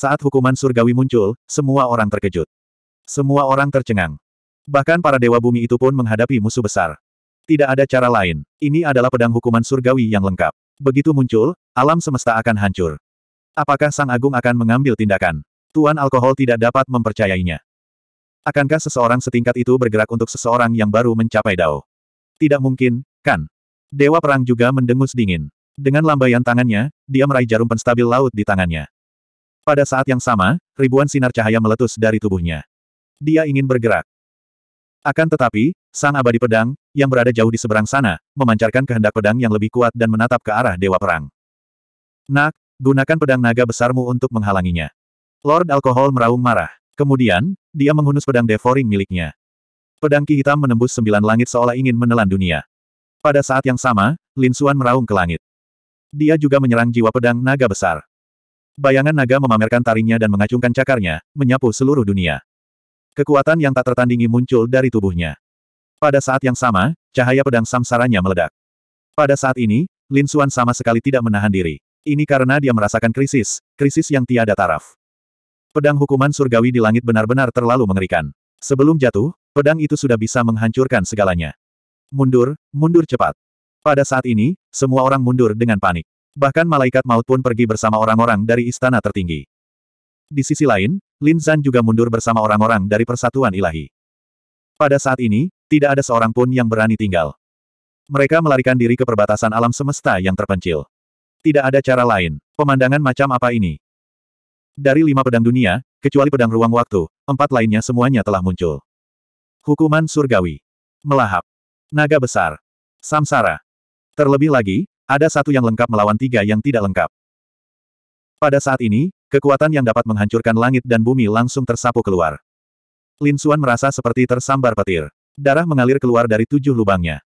Saat hukuman surgawi muncul, semua orang terkejut. Semua orang tercengang. Bahkan para dewa bumi itu pun menghadapi musuh besar. Tidak ada cara lain. Ini adalah pedang hukuman surgawi yang lengkap. Begitu muncul, alam semesta akan hancur. Apakah Sang Agung akan mengambil tindakan? Tuan Alkohol tidak dapat mempercayainya. Akankah seseorang setingkat itu bergerak untuk seseorang yang baru mencapai Dao? Tidak mungkin, kan? Dewa Perang juga mendengus dingin. Dengan lambaian tangannya, dia meraih jarum penstabil laut di tangannya. Pada saat yang sama, ribuan sinar cahaya meletus dari tubuhnya. Dia ingin bergerak. Akan tetapi, sang abadi pedang, yang berada jauh di seberang sana, memancarkan kehendak pedang yang lebih kuat dan menatap ke arah Dewa Perang. Nak, gunakan pedang naga besarmu untuk menghalanginya. Lord Alkohol meraung marah. Kemudian, dia menghunus pedang devouring miliknya. Pedang ki hitam menembus sembilan langit seolah ingin menelan dunia. Pada saat yang sama, Lin Xuan meraung ke langit. Dia juga menyerang jiwa pedang naga besar. Bayangan naga memamerkan taringnya dan mengacungkan cakarnya, menyapu seluruh dunia. Kekuatan yang tak tertandingi muncul dari tubuhnya. Pada saat yang sama, cahaya pedang samsaranya meledak. Pada saat ini, Lin Suan sama sekali tidak menahan diri. Ini karena dia merasakan krisis, krisis yang tiada taraf. Pedang hukuman surgawi di langit benar-benar terlalu mengerikan. Sebelum jatuh, pedang itu sudah bisa menghancurkan segalanya. Mundur, mundur cepat. Pada saat ini, semua orang mundur dengan panik. Bahkan malaikat maut pun pergi bersama orang-orang dari istana tertinggi. Di sisi lain, Lin Zan juga mundur bersama orang-orang dari persatuan ilahi. Pada saat ini, tidak ada seorang pun yang berani tinggal. Mereka melarikan diri ke perbatasan alam semesta yang terpencil. Tidak ada cara lain. Pemandangan macam apa ini? Dari lima pedang dunia, kecuali pedang ruang waktu, empat lainnya semuanya telah muncul. Hukuman surgawi. Melahap. Naga besar. Samsara. Terlebih lagi, ada satu yang lengkap melawan tiga yang tidak lengkap. Pada saat ini, kekuatan yang dapat menghancurkan langit dan bumi langsung tersapu keluar. Lin Xuan merasa seperti tersambar petir. Darah mengalir keluar dari tujuh lubangnya.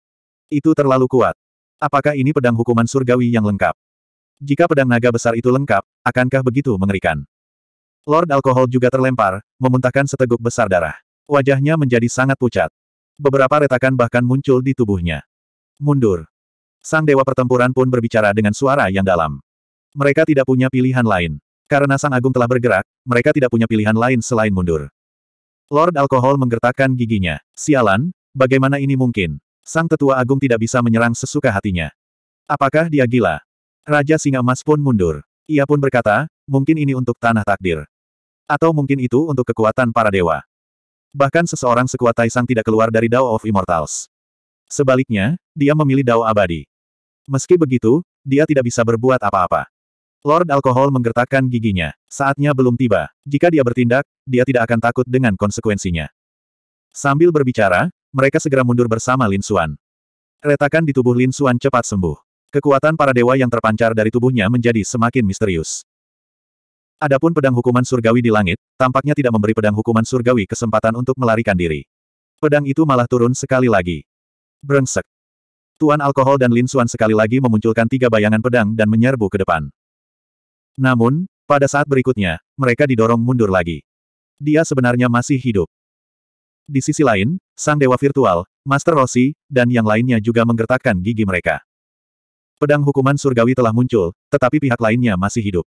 Itu terlalu kuat. Apakah ini pedang hukuman surgawi yang lengkap? Jika pedang naga besar itu lengkap, akankah begitu mengerikan? Lord Alkohol juga terlempar, memuntahkan seteguk besar darah. Wajahnya menjadi sangat pucat. Beberapa retakan bahkan muncul di tubuhnya. Mundur. Sang Dewa Pertempuran pun berbicara dengan suara yang dalam. Mereka tidak punya pilihan lain. Karena Sang Agung telah bergerak, mereka tidak punya pilihan lain selain mundur. Lord Alkohol menggertakkan giginya. Sialan, bagaimana ini mungkin? Sang Tetua Agung tidak bisa menyerang sesuka hatinya. Apakah dia gila? Raja Singa Emas pun mundur. Ia pun berkata, mungkin ini untuk tanah takdir. Atau mungkin itu untuk kekuatan para dewa. Bahkan seseorang sekuat Taisang tidak keluar dari Dao of Immortals. Sebaliknya, dia memilih Dao abadi. Meski begitu, dia tidak bisa berbuat apa-apa. Lord Alkohol menggertakkan giginya. Saatnya belum tiba. Jika dia bertindak, dia tidak akan takut dengan konsekuensinya. Sambil berbicara, mereka segera mundur bersama Lin Suan. Retakan di tubuh Lin Suan cepat sembuh. Kekuatan para dewa yang terpancar dari tubuhnya menjadi semakin misterius. Adapun pedang hukuman surgawi di langit, tampaknya tidak memberi pedang hukuman surgawi kesempatan untuk melarikan diri. Pedang itu malah turun sekali lagi. Brengsek. Tuan Alkohol dan Lin Xuan sekali lagi memunculkan tiga bayangan pedang dan menyerbu ke depan. Namun, pada saat berikutnya, mereka didorong mundur lagi. Dia sebenarnya masih hidup. Di sisi lain, sang dewa virtual, Master Rossi, dan yang lainnya juga menggertakkan gigi mereka. Pedang hukuman surgawi telah muncul, tetapi pihak lainnya masih hidup.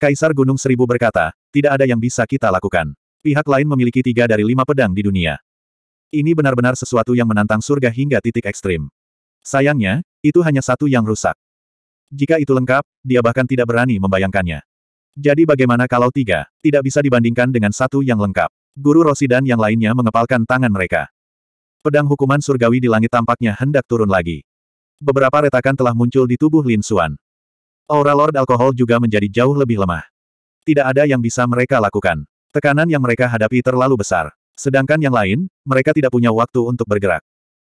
Kaisar Gunung Seribu berkata, tidak ada yang bisa kita lakukan. Pihak lain memiliki tiga dari lima pedang di dunia. Ini benar-benar sesuatu yang menantang surga hingga titik ekstrim. Sayangnya, itu hanya satu yang rusak. Jika itu lengkap, dia bahkan tidak berani membayangkannya. Jadi bagaimana kalau tiga, tidak bisa dibandingkan dengan satu yang lengkap. Guru Rosidan dan yang lainnya mengepalkan tangan mereka. Pedang hukuman surgawi di langit tampaknya hendak turun lagi. Beberapa retakan telah muncul di tubuh Lin Xuan. Aura Lord Alkohol juga menjadi jauh lebih lemah. Tidak ada yang bisa mereka lakukan. Tekanan yang mereka hadapi terlalu besar. Sedangkan yang lain, mereka tidak punya waktu untuk bergerak.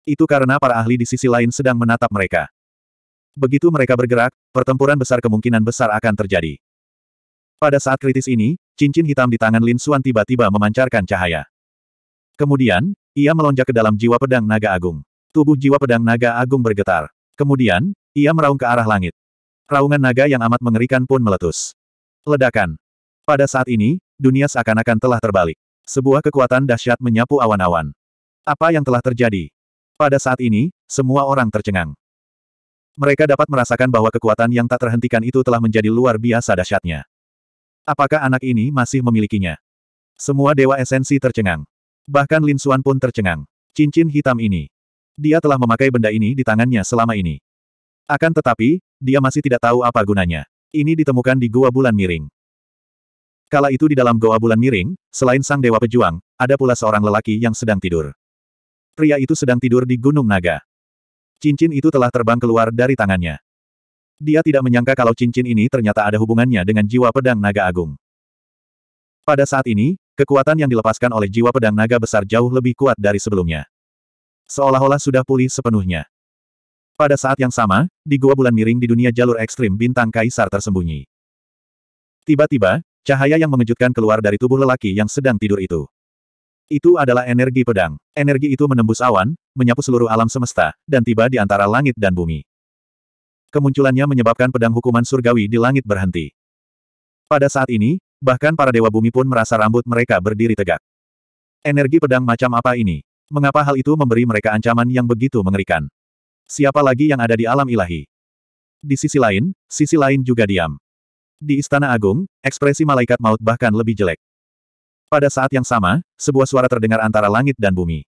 Itu karena para ahli di sisi lain sedang menatap mereka. Begitu mereka bergerak, pertempuran besar kemungkinan besar akan terjadi. Pada saat kritis ini, cincin hitam di tangan Lin Xuan tiba-tiba memancarkan cahaya. Kemudian, ia melonjak ke dalam jiwa pedang naga agung. Tubuh jiwa pedang naga agung bergetar. Kemudian, ia meraung ke arah langit. Raungan naga yang amat mengerikan pun meletus. Ledakan. Pada saat ini, dunia seakan-akan telah terbalik. Sebuah kekuatan dahsyat menyapu awan-awan. Apa yang telah terjadi? Pada saat ini, semua orang tercengang. Mereka dapat merasakan bahwa kekuatan yang tak terhentikan itu telah menjadi luar biasa dahsyatnya. Apakah anak ini masih memilikinya? Semua dewa esensi tercengang. Bahkan Lin Suan pun tercengang. Cincin hitam ini. Dia telah memakai benda ini di tangannya selama ini. Akan tetapi, dia masih tidak tahu apa gunanya. Ini ditemukan di Gua Bulan Miring. Kala itu di dalam Goa Bulan Miring, selain sang Dewa Pejuang, ada pula seorang lelaki yang sedang tidur. Pria itu sedang tidur di Gunung Naga. Cincin itu telah terbang keluar dari tangannya. Dia tidak menyangka kalau cincin ini ternyata ada hubungannya dengan jiwa pedang naga agung. Pada saat ini, kekuatan yang dilepaskan oleh jiwa pedang naga besar jauh lebih kuat dari sebelumnya. Seolah-olah sudah pulih sepenuhnya. Pada saat yang sama, di gua bulan miring di dunia jalur ekstrim bintang kaisar tersembunyi. Tiba-tiba, cahaya yang mengejutkan keluar dari tubuh lelaki yang sedang tidur itu. Itu adalah energi pedang. Energi itu menembus awan, menyapu seluruh alam semesta, dan tiba di antara langit dan bumi. Kemunculannya menyebabkan pedang hukuman surgawi di langit berhenti. Pada saat ini, bahkan para dewa bumi pun merasa rambut mereka berdiri tegak. Energi pedang macam apa ini? Mengapa hal itu memberi mereka ancaman yang begitu mengerikan? Siapa lagi yang ada di alam ilahi? Di sisi lain, sisi lain juga diam. Di Istana Agung, ekspresi malaikat maut bahkan lebih jelek. Pada saat yang sama, sebuah suara terdengar antara langit dan bumi.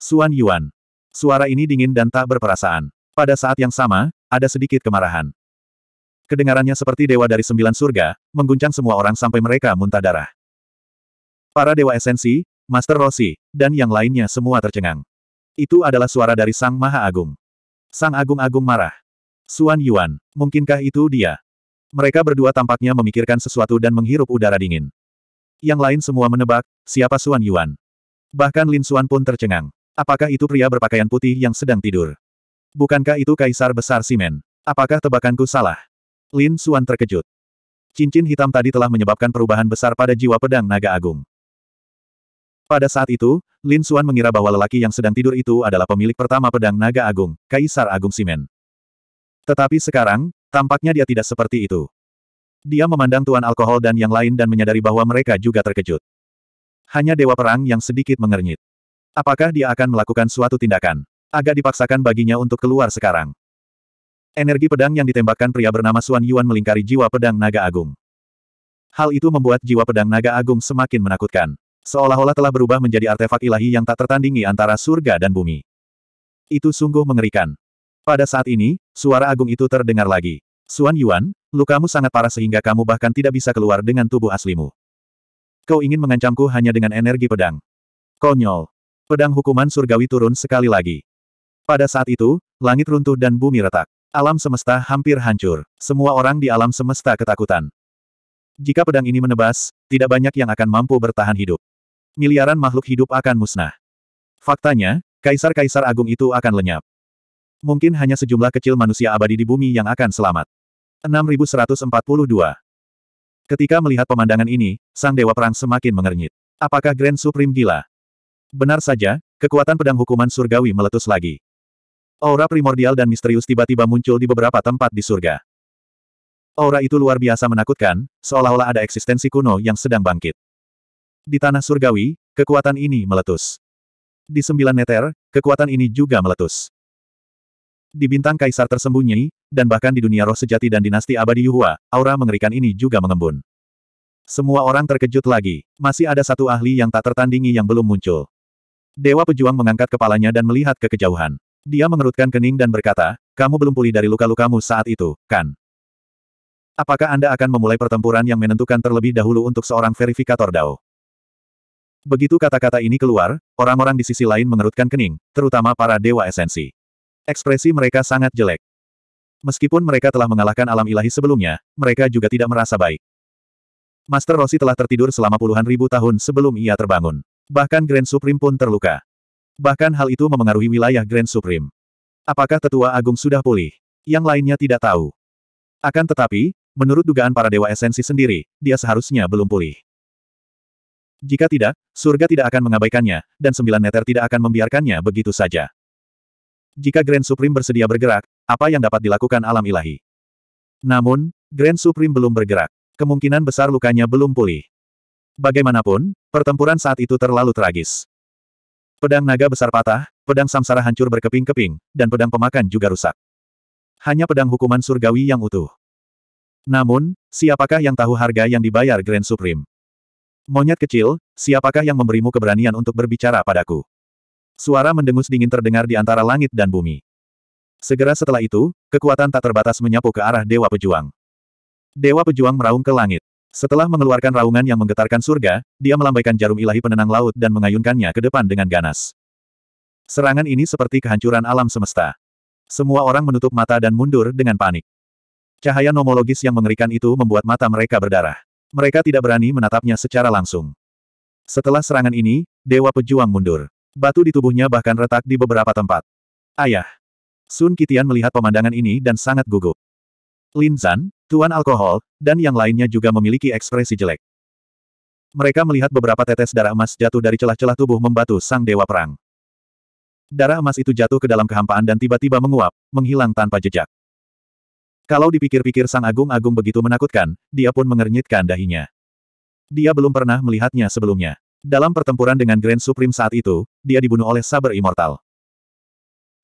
Suan Yuan. Suara ini dingin dan tak berperasaan. Pada saat yang sama, ada sedikit kemarahan. Kedengarannya seperti dewa dari sembilan surga, mengguncang semua orang sampai mereka muntah darah. Para dewa esensi, Master Rossi, dan yang lainnya semua tercengang. Itu adalah suara dari Sang Maha Agung. Sang Agung Agung marah. Suan Yuan, mungkinkah itu dia? Mereka berdua tampaknya memikirkan sesuatu dan menghirup udara dingin. Yang lain semua menebak, siapa Suan Yuan. Bahkan Lin Suan pun tercengang. Apakah itu pria berpakaian putih yang sedang tidur? Bukankah itu kaisar besar Simen? Apakah tebakanku salah? Lin Suan terkejut. Cincin hitam tadi telah menyebabkan perubahan besar pada jiwa pedang naga agung. Pada saat itu, Lin Suan mengira bahwa lelaki yang sedang tidur itu adalah pemilik pertama pedang naga agung, Kaisar Agung Simen. Tetapi sekarang, tampaknya dia tidak seperti itu. Dia memandang Tuan Alkohol dan yang lain dan menyadari bahwa mereka juga terkejut. Hanya Dewa Perang yang sedikit mengernyit. Apakah dia akan melakukan suatu tindakan? Agak dipaksakan baginya untuk keluar sekarang. Energi pedang yang ditembakkan pria bernama Suan Yuan melingkari jiwa pedang naga agung. Hal itu membuat jiwa pedang naga agung semakin menakutkan. Seolah-olah telah berubah menjadi artefak ilahi yang tak tertandingi antara surga dan bumi. Itu sungguh mengerikan. Pada saat ini, suara agung itu terdengar lagi. Suan Yuan, lukamu sangat parah sehingga kamu bahkan tidak bisa keluar dengan tubuh aslimu. Kau ingin mengancamku hanya dengan energi pedang. Konyol. Pedang hukuman surgawi turun sekali lagi. Pada saat itu, langit runtuh dan bumi retak. Alam semesta hampir hancur. Semua orang di alam semesta ketakutan. Jika pedang ini menebas, tidak banyak yang akan mampu bertahan hidup. Miliaran makhluk hidup akan musnah. Faktanya, kaisar-kaisar agung itu akan lenyap. Mungkin hanya sejumlah kecil manusia abadi di bumi yang akan selamat. 6142 Ketika melihat pemandangan ini, Sang Dewa Perang semakin mengernyit. Apakah Grand Supreme gila? Benar saja, kekuatan pedang hukuman surgawi meletus lagi. Aura primordial dan misterius tiba-tiba muncul di beberapa tempat di surga. Aura itu luar biasa menakutkan, seolah-olah ada eksistensi kuno yang sedang bangkit. Di tanah surgawi, kekuatan ini meletus. Di sembilan neter, kekuatan ini juga meletus di bintang kaisar tersembunyi, dan bahkan di dunia roh sejati dan dinasti abadi Yuhua, aura mengerikan ini juga mengembun. Semua orang terkejut lagi. Masih ada satu ahli yang tak tertandingi yang belum muncul. Dewa pejuang mengangkat kepalanya dan melihat ke kejauhan. Dia mengerutkan kening dan berkata, kamu belum pulih dari luka-lukamu saat itu, kan? Apakah Anda akan memulai pertempuran yang menentukan terlebih dahulu untuk seorang verifikator Dao? Begitu kata-kata ini keluar, orang-orang di sisi lain mengerutkan kening, terutama para dewa esensi. Ekspresi mereka sangat jelek. Meskipun mereka telah mengalahkan alam ilahi sebelumnya, mereka juga tidak merasa baik. Master Rossi telah tertidur selama puluhan ribu tahun sebelum ia terbangun. Bahkan Grand Supreme pun terluka. Bahkan hal itu memengaruhi wilayah Grand Supreme. Apakah tetua agung sudah pulih? Yang lainnya tidak tahu. Akan tetapi, menurut dugaan para dewa esensi sendiri, dia seharusnya belum pulih. Jika tidak, surga tidak akan mengabaikannya, dan sembilan neter tidak akan membiarkannya begitu saja jika Grand Supreme bersedia bergerak, apa yang dapat dilakukan alam ilahi? Namun, Grand Supreme belum bergerak. Kemungkinan besar lukanya belum pulih. Bagaimanapun, pertempuran saat itu terlalu tragis. Pedang naga besar patah, pedang samsara hancur berkeping-keping, dan pedang pemakan juga rusak. Hanya pedang hukuman surgawi yang utuh. Namun, siapakah yang tahu harga yang dibayar Grand Supreme? Monyet kecil, siapakah yang memberimu keberanian untuk berbicara padaku? Suara mendengus dingin terdengar di antara langit dan bumi. Segera setelah itu, kekuatan tak terbatas menyapu ke arah Dewa Pejuang. Dewa Pejuang meraung ke langit. Setelah mengeluarkan raungan yang menggetarkan surga, dia melambaikan jarum ilahi penenang laut dan mengayunkannya ke depan dengan ganas. Serangan ini seperti kehancuran alam semesta. Semua orang menutup mata dan mundur dengan panik. Cahaya nomologis yang mengerikan itu membuat mata mereka berdarah. Mereka tidak berani menatapnya secara langsung. Setelah serangan ini, Dewa Pejuang mundur. Batu di tubuhnya bahkan retak di beberapa tempat. Ayah. Sun Kitian melihat pemandangan ini dan sangat gugup. Lin Zan, Tuan Alkohol, dan yang lainnya juga memiliki ekspresi jelek. Mereka melihat beberapa tetes darah emas jatuh dari celah-celah tubuh membatu sang Dewa Perang. Darah emas itu jatuh ke dalam kehampaan dan tiba-tiba menguap, menghilang tanpa jejak. Kalau dipikir-pikir sang agung-agung begitu menakutkan, dia pun mengernyitkan dahinya. Dia belum pernah melihatnya sebelumnya. Dalam pertempuran dengan Grand Supreme saat itu, dia dibunuh oleh saber immortal.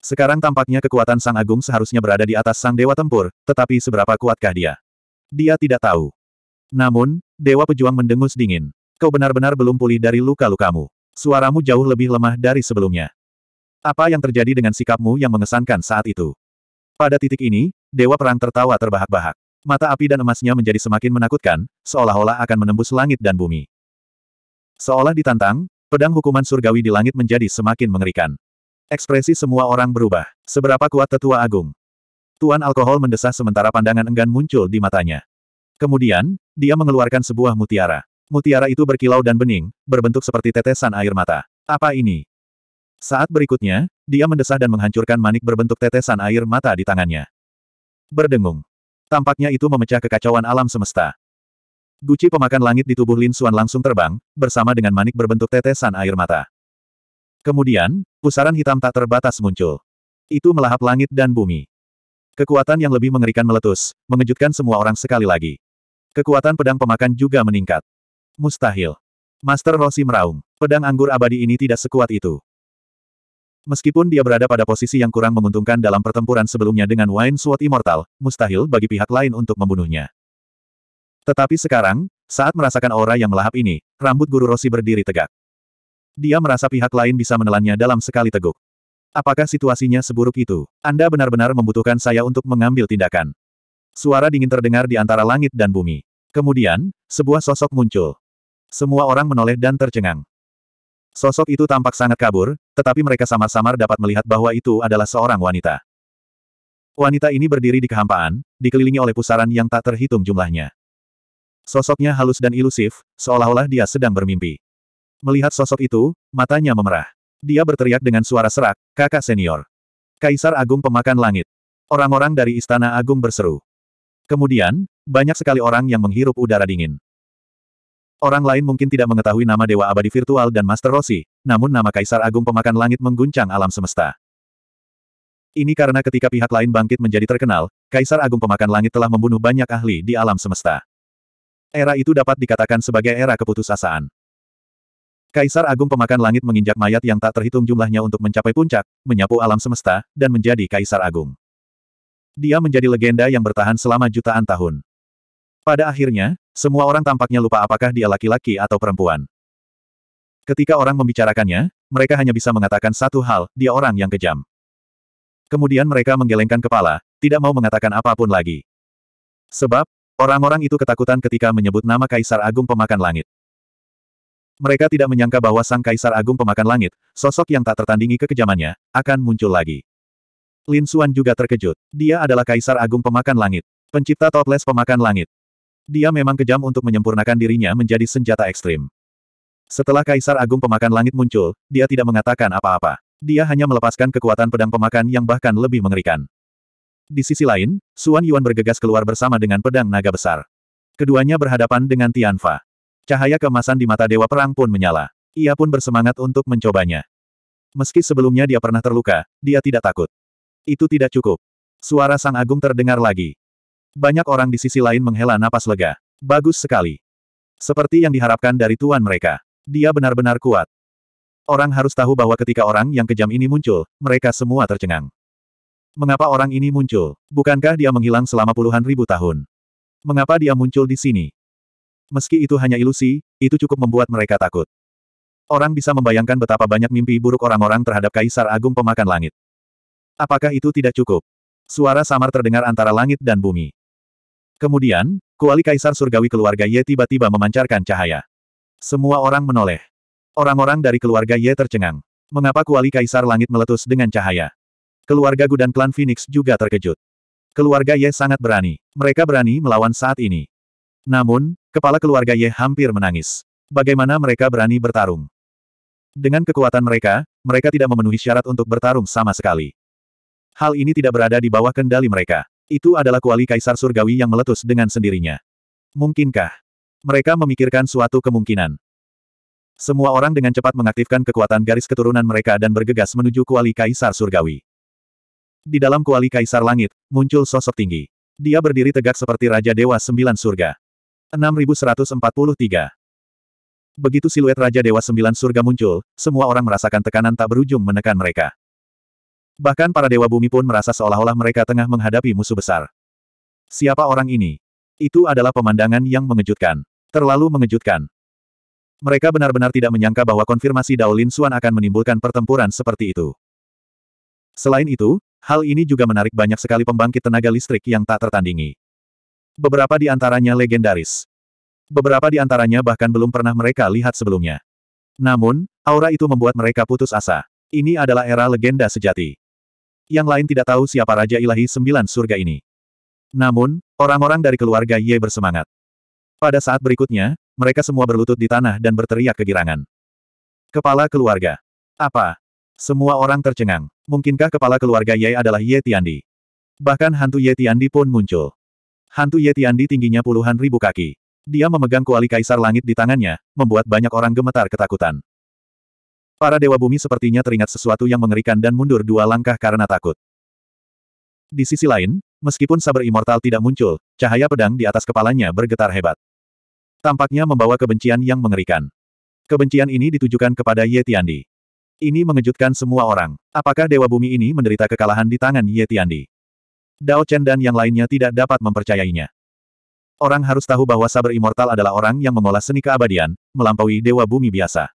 Sekarang tampaknya kekuatan Sang Agung seharusnya berada di atas Sang Dewa Tempur, tetapi seberapa kuatkah dia? Dia tidak tahu. Namun, Dewa Pejuang mendengus dingin. Kau benar-benar belum pulih dari luka-lukamu. Suaramu jauh lebih lemah dari sebelumnya. Apa yang terjadi dengan sikapmu yang mengesankan saat itu? Pada titik ini, Dewa Perang tertawa terbahak-bahak. Mata api dan emasnya menjadi semakin menakutkan, seolah-olah akan menembus langit dan bumi. Seolah ditantang, pedang hukuman surgawi di langit menjadi semakin mengerikan. Ekspresi semua orang berubah. Seberapa kuat tetua agung? Tuan alkohol mendesah sementara pandangan enggan muncul di matanya. Kemudian, dia mengeluarkan sebuah mutiara. Mutiara itu berkilau dan bening, berbentuk seperti tetesan air mata. Apa ini? Saat berikutnya, dia mendesah dan menghancurkan manik berbentuk tetesan air mata di tangannya. Berdengung. Tampaknya itu memecah kekacauan alam semesta. Guci pemakan langit di tubuh Lin Xuan langsung terbang, bersama dengan manik berbentuk tetesan air mata. Kemudian, pusaran hitam tak terbatas muncul. Itu melahap langit dan bumi. Kekuatan yang lebih mengerikan meletus, mengejutkan semua orang sekali lagi. Kekuatan pedang pemakan juga meningkat. Mustahil. Master Rossi meraung. Pedang anggur abadi ini tidak sekuat itu. Meskipun dia berada pada posisi yang kurang menguntungkan dalam pertempuran sebelumnya dengan Wine Sword Immortal, mustahil bagi pihak lain untuk membunuhnya. Tetapi sekarang, saat merasakan aura yang melahap ini, rambut Guru Rossi berdiri tegak. Dia merasa pihak lain bisa menelannya dalam sekali teguk. Apakah situasinya seburuk itu? Anda benar-benar membutuhkan saya untuk mengambil tindakan. Suara dingin terdengar di antara langit dan bumi. Kemudian, sebuah sosok muncul. Semua orang menoleh dan tercengang. Sosok itu tampak sangat kabur, tetapi mereka samar-samar dapat melihat bahwa itu adalah seorang wanita. Wanita ini berdiri di kehampaan, dikelilingi oleh pusaran yang tak terhitung jumlahnya. Sosoknya halus dan ilusif, seolah-olah dia sedang bermimpi. Melihat sosok itu, matanya memerah. Dia berteriak dengan suara serak, kakak senior. Kaisar Agung Pemakan Langit. Orang-orang dari Istana Agung berseru. Kemudian, banyak sekali orang yang menghirup udara dingin. Orang lain mungkin tidak mengetahui nama Dewa Abadi Virtual dan Master Rossi, namun nama Kaisar Agung Pemakan Langit mengguncang alam semesta. Ini karena ketika pihak lain bangkit menjadi terkenal, Kaisar Agung Pemakan Langit telah membunuh banyak ahli di alam semesta. Era itu dapat dikatakan sebagai era keputusasaan. Kaisar Agung Pemakan Langit menginjak mayat yang tak terhitung jumlahnya untuk mencapai puncak, menyapu alam semesta, dan menjadi Kaisar Agung. Dia menjadi legenda yang bertahan selama jutaan tahun. Pada akhirnya, semua orang tampaknya lupa apakah dia laki-laki atau perempuan. Ketika orang membicarakannya, mereka hanya bisa mengatakan satu hal, dia orang yang kejam. Kemudian mereka menggelengkan kepala, tidak mau mengatakan apapun lagi. Sebab, Orang-orang itu ketakutan ketika menyebut nama Kaisar Agung Pemakan Langit. Mereka tidak menyangka bahwa Sang Kaisar Agung Pemakan Langit, sosok yang tak tertandingi kekejamannya, akan muncul lagi. Lin Xuan juga terkejut. Dia adalah Kaisar Agung Pemakan Langit. Pencipta toples pemakan langit. Dia memang kejam untuk menyempurnakan dirinya menjadi senjata ekstrim. Setelah Kaisar Agung Pemakan Langit muncul, dia tidak mengatakan apa-apa. Dia hanya melepaskan kekuatan pedang pemakan yang bahkan lebih mengerikan. Di sisi lain, Suan Yuan bergegas keluar bersama dengan pedang naga besar. Keduanya berhadapan dengan Tianfa. Cahaya kemasan di mata Dewa Perang pun menyala. Ia pun bersemangat untuk mencobanya. Meski sebelumnya dia pernah terluka, dia tidak takut. Itu tidak cukup. Suara Sang Agung terdengar lagi. Banyak orang di sisi lain menghela napas lega. Bagus sekali. Seperti yang diharapkan dari tuan mereka. Dia benar-benar kuat. Orang harus tahu bahwa ketika orang yang kejam ini muncul, mereka semua tercengang. Mengapa orang ini muncul? Bukankah dia menghilang selama puluhan ribu tahun? Mengapa dia muncul di sini? Meski itu hanya ilusi, itu cukup membuat mereka takut. Orang bisa membayangkan betapa banyak mimpi buruk orang-orang terhadap Kaisar Agung Pemakan Langit. Apakah itu tidak cukup? Suara samar terdengar antara langit dan bumi. Kemudian, kuali Kaisar Surgawi keluarga Ye tiba-tiba memancarkan cahaya. Semua orang menoleh. Orang-orang dari keluarga Ye tercengang. Mengapa kuali Kaisar Langit meletus dengan cahaya? Keluarga Gu dan klan Phoenix juga terkejut. Keluarga Ye sangat berani. Mereka berani melawan saat ini. Namun, kepala keluarga Ye hampir menangis. Bagaimana mereka berani bertarung? Dengan kekuatan mereka, mereka tidak memenuhi syarat untuk bertarung sama sekali. Hal ini tidak berada di bawah kendali mereka. Itu adalah kuali kaisar surgawi yang meletus dengan sendirinya. Mungkinkah? Mereka memikirkan suatu kemungkinan. Semua orang dengan cepat mengaktifkan kekuatan garis keturunan mereka dan bergegas menuju kuali kaisar surgawi. Di dalam kuali kaisar langit, muncul sosok tinggi. Dia berdiri tegak seperti Raja Dewa Sembilan Surga. 6143 Begitu siluet Raja Dewa Sembilan Surga muncul, semua orang merasakan tekanan tak berujung menekan mereka. Bahkan para Dewa Bumi pun merasa seolah-olah mereka tengah menghadapi musuh besar. Siapa orang ini? Itu adalah pemandangan yang mengejutkan. Terlalu mengejutkan. Mereka benar-benar tidak menyangka bahwa konfirmasi Daolin Suan akan menimbulkan pertempuran seperti itu. Selain itu, Hal ini juga menarik banyak sekali pembangkit tenaga listrik yang tak tertandingi. Beberapa di antaranya legendaris. Beberapa di antaranya bahkan belum pernah mereka lihat sebelumnya. Namun, aura itu membuat mereka putus asa. Ini adalah era legenda sejati. Yang lain tidak tahu siapa Raja Ilahi Sembilan Surga ini. Namun, orang-orang dari keluarga Ye bersemangat. Pada saat berikutnya, mereka semua berlutut di tanah dan berteriak kegirangan. Kepala keluarga. Apa? Semua orang tercengang mungkinkah kepala keluarga Ye adalah Ye Tiandi? Bahkan hantu Ye Tiandi pun muncul. Hantu Ye Tiandi tingginya puluhan ribu kaki. Dia memegang kuali kaisar langit di tangannya, membuat banyak orang gemetar ketakutan. Para dewa bumi sepertinya teringat sesuatu yang mengerikan dan mundur dua langkah karena takut. Di sisi lain, meskipun saber immortal tidak muncul, cahaya pedang di atas kepalanya bergetar hebat. Tampaknya membawa kebencian yang mengerikan. Kebencian ini ditujukan kepada Ye Tiandi. Ini mengejutkan semua orang. Apakah Dewa Bumi ini menderita kekalahan di tangan Ye Tiandi? Dao Chen dan yang lainnya tidak dapat mempercayainya. Orang harus tahu bahwa saber immortal adalah orang yang mengolah seni keabadian, melampaui Dewa Bumi biasa.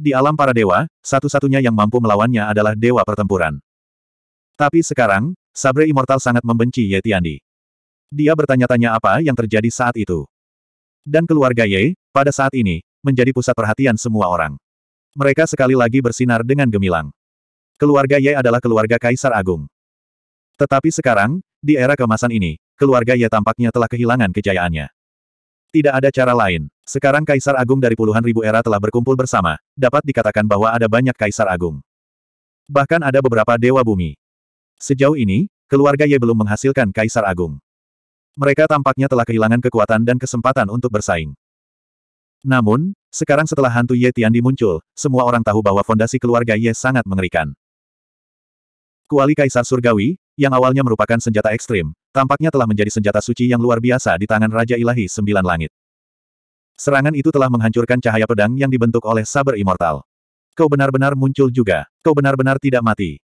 Di alam para dewa, satu-satunya yang mampu melawannya adalah Dewa Pertempuran. Tapi sekarang, Sabre Immortal sangat membenci Ye Tiandi. Dia bertanya-tanya apa yang terjadi saat itu. Dan keluarga Ye, pada saat ini, menjadi pusat perhatian semua orang. Mereka sekali lagi bersinar dengan gemilang. Keluarga Ye adalah keluarga Kaisar Agung. Tetapi sekarang, di era kemasan ini, keluarga Ye tampaknya telah kehilangan kejayaannya. Tidak ada cara lain. Sekarang Kaisar Agung dari puluhan ribu era telah berkumpul bersama, dapat dikatakan bahwa ada banyak Kaisar Agung. Bahkan ada beberapa Dewa Bumi. Sejauh ini, keluarga Ye belum menghasilkan Kaisar Agung. Mereka tampaknya telah kehilangan kekuatan dan kesempatan untuk bersaing. Namun, sekarang setelah hantu Ye Tian muncul, semua orang tahu bahwa fondasi keluarga Ye sangat mengerikan. Kuali Kaisar Surgawi, yang awalnya merupakan senjata ekstrim, tampaknya telah menjadi senjata suci yang luar biasa di tangan Raja Ilahi Sembilan Langit. Serangan itu telah menghancurkan cahaya pedang yang dibentuk oleh saber immortal. Kau benar-benar muncul juga, kau benar-benar tidak mati.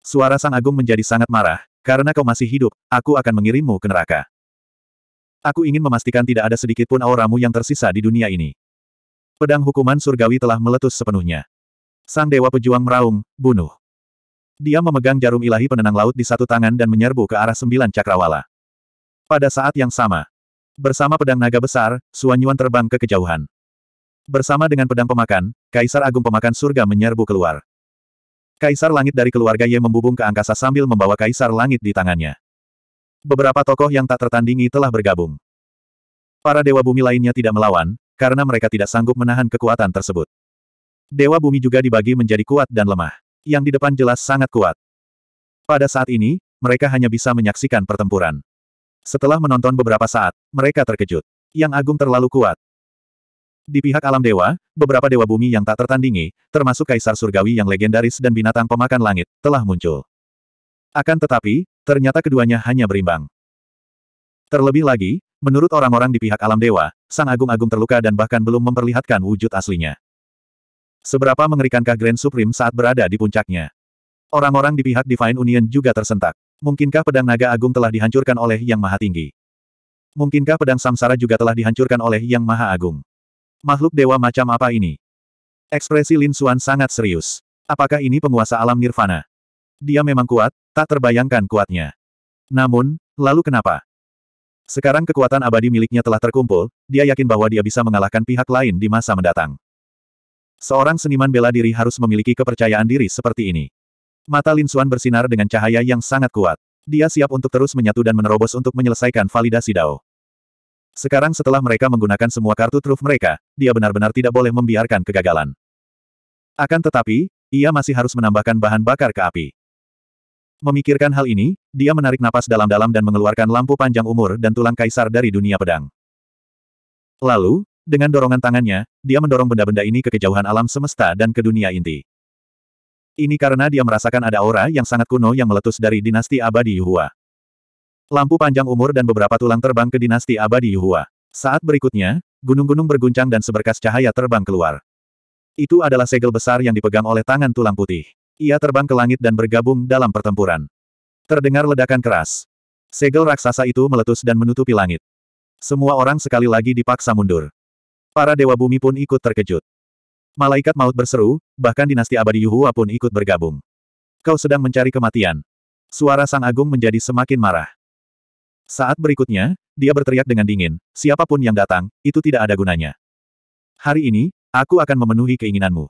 Suara Sang Agung menjadi sangat marah, karena kau masih hidup, aku akan mengirimmu ke neraka. Aku ingin memastikan tidak ada sedikitpun pun auramu yang tersisa di dunia ini. Pedang hukuman surgawi telah meletus sepenuhnya. Sang Dewa Pejuang meraung, bunuh. Dia memegang jarum ilahi penenang laut di satu tangan dan menyerbu ke arah sembilan cakrawala. Pada saat yang sama, bersama pedang naga besar, Suanyuan terbang ke kejauhan. Bersama dengan pedang pemakan, Kaisar Agung Pemakan Surga menyerbu keluar. Kaisar Langit dari keluarga Ye membubung ke angkasa sambil membawa Kaisar Langit di tangannya. Beberapa tokoh yang tak tertandingi telah bergabung. Para dewa bumi lainnya tidak melawan, karena mereka tidak sanggup menahan kekuatan tersebut. Dewa bumi juga dibagi menjadi kuat dan lemah. Yang di depan jelas sangat kuat. Pada saat ini, mereka hanya bisa menyaksikan pertempuran. Setelah menonton beberapa saat, mereka terkejut. Yang agung terlalu kuat. Di pihak alam dewa, beberapa dewa bumi yang tak tertandingi, termasuk kaisar surgawi yang legendaris dan binatang pemakan langit, telah muncul. Akan tetapi, ternyata keduanya hanya berimbang. Terlebih lagi, Menurut orang-orang di pihak alam dewa, Sang Agung-Agung terluka dan bahkan belum memperlihatkan wujud aslinya. Seberapa mengerikankah Grand Supreme saat berada di puncaknya? Orang-orang di pihak Divine Union juga tersentak. Mungkinkah pedang naga agung telah dihancurkan oleh Yang Maha Tinggi? Mungkinkah pedang samsara juga telah dihancurkan oleh Yang Maha Agung? Makhluk dewa macam apa ini? Ekspresi Lin Xuan sangat serius. Apakah ini penguasa alam nirvana? Dia memang kuat, tak terbayangkan kuatnya. Namun, lalu kenapa? Sekarang kekuatan abadi miliknya telah terkumpul, dia yakin bahwa dia bisa mengalahkan pihak lain di masa mendatang. Seorang seniman bela diri harus memiliki kepercayaan diri seperti ini. Mata Lin Xuan bersinar dengan cahaya yang sangat kuat. Dia siap untuk terus menyatu dan menerobos untuk menyelesaikan validasi Dao. Sekarang setelah mereka menggunakan semua kartu truf mereka, dia benar-benar tidak boleh membiarkan kegagalan. Akan tetapi, ia masih harus menambahkan bahan bakar ke api. Memikirkan hal ini, dia menarik napas dalam-dalam dan mengeluarkan lampu panjang umur dan tulang kaisar dari dunia pedang. Lalu, dengan dorongan tangannya, dia mendorong benda-benda ini ke kejauhan alam semesta dan ke dunia inti. Ini karena dia merasakan ada aura yang sangat kuno yang meletus dari dinasti abadi Yuhua. Lampu panjang umur dan beberapa tulang terbang ke dinasti abadi Yuhua. Saat berikutnya, gunung-gunung berguncang dan seberkas cahaya terbang keluar. Itu adalah segel besar yang dipegang oleh tangan tulang putih. Ia terbang ke langit dan bergabung dalam pertempuran. Terdengar ledakan keras. Segel raksasa itu meletus dan menutupi langit. Semua orang sekali lagi dipaksa mundur. Para dewa bumi pun ikut terkejut. Malaikat maut berseru, bahkan dinasti abadi Yuhua pun ikut bergabung. Kau sedang mencari kematian. Suara Sang Agung menjadi semakin marah. Saat berikutnya, dia berteriak dengan dingin, siapapun yang datang, itu tidak ada gunanya. Hari ini, aku akan memenuhi keinginanmu.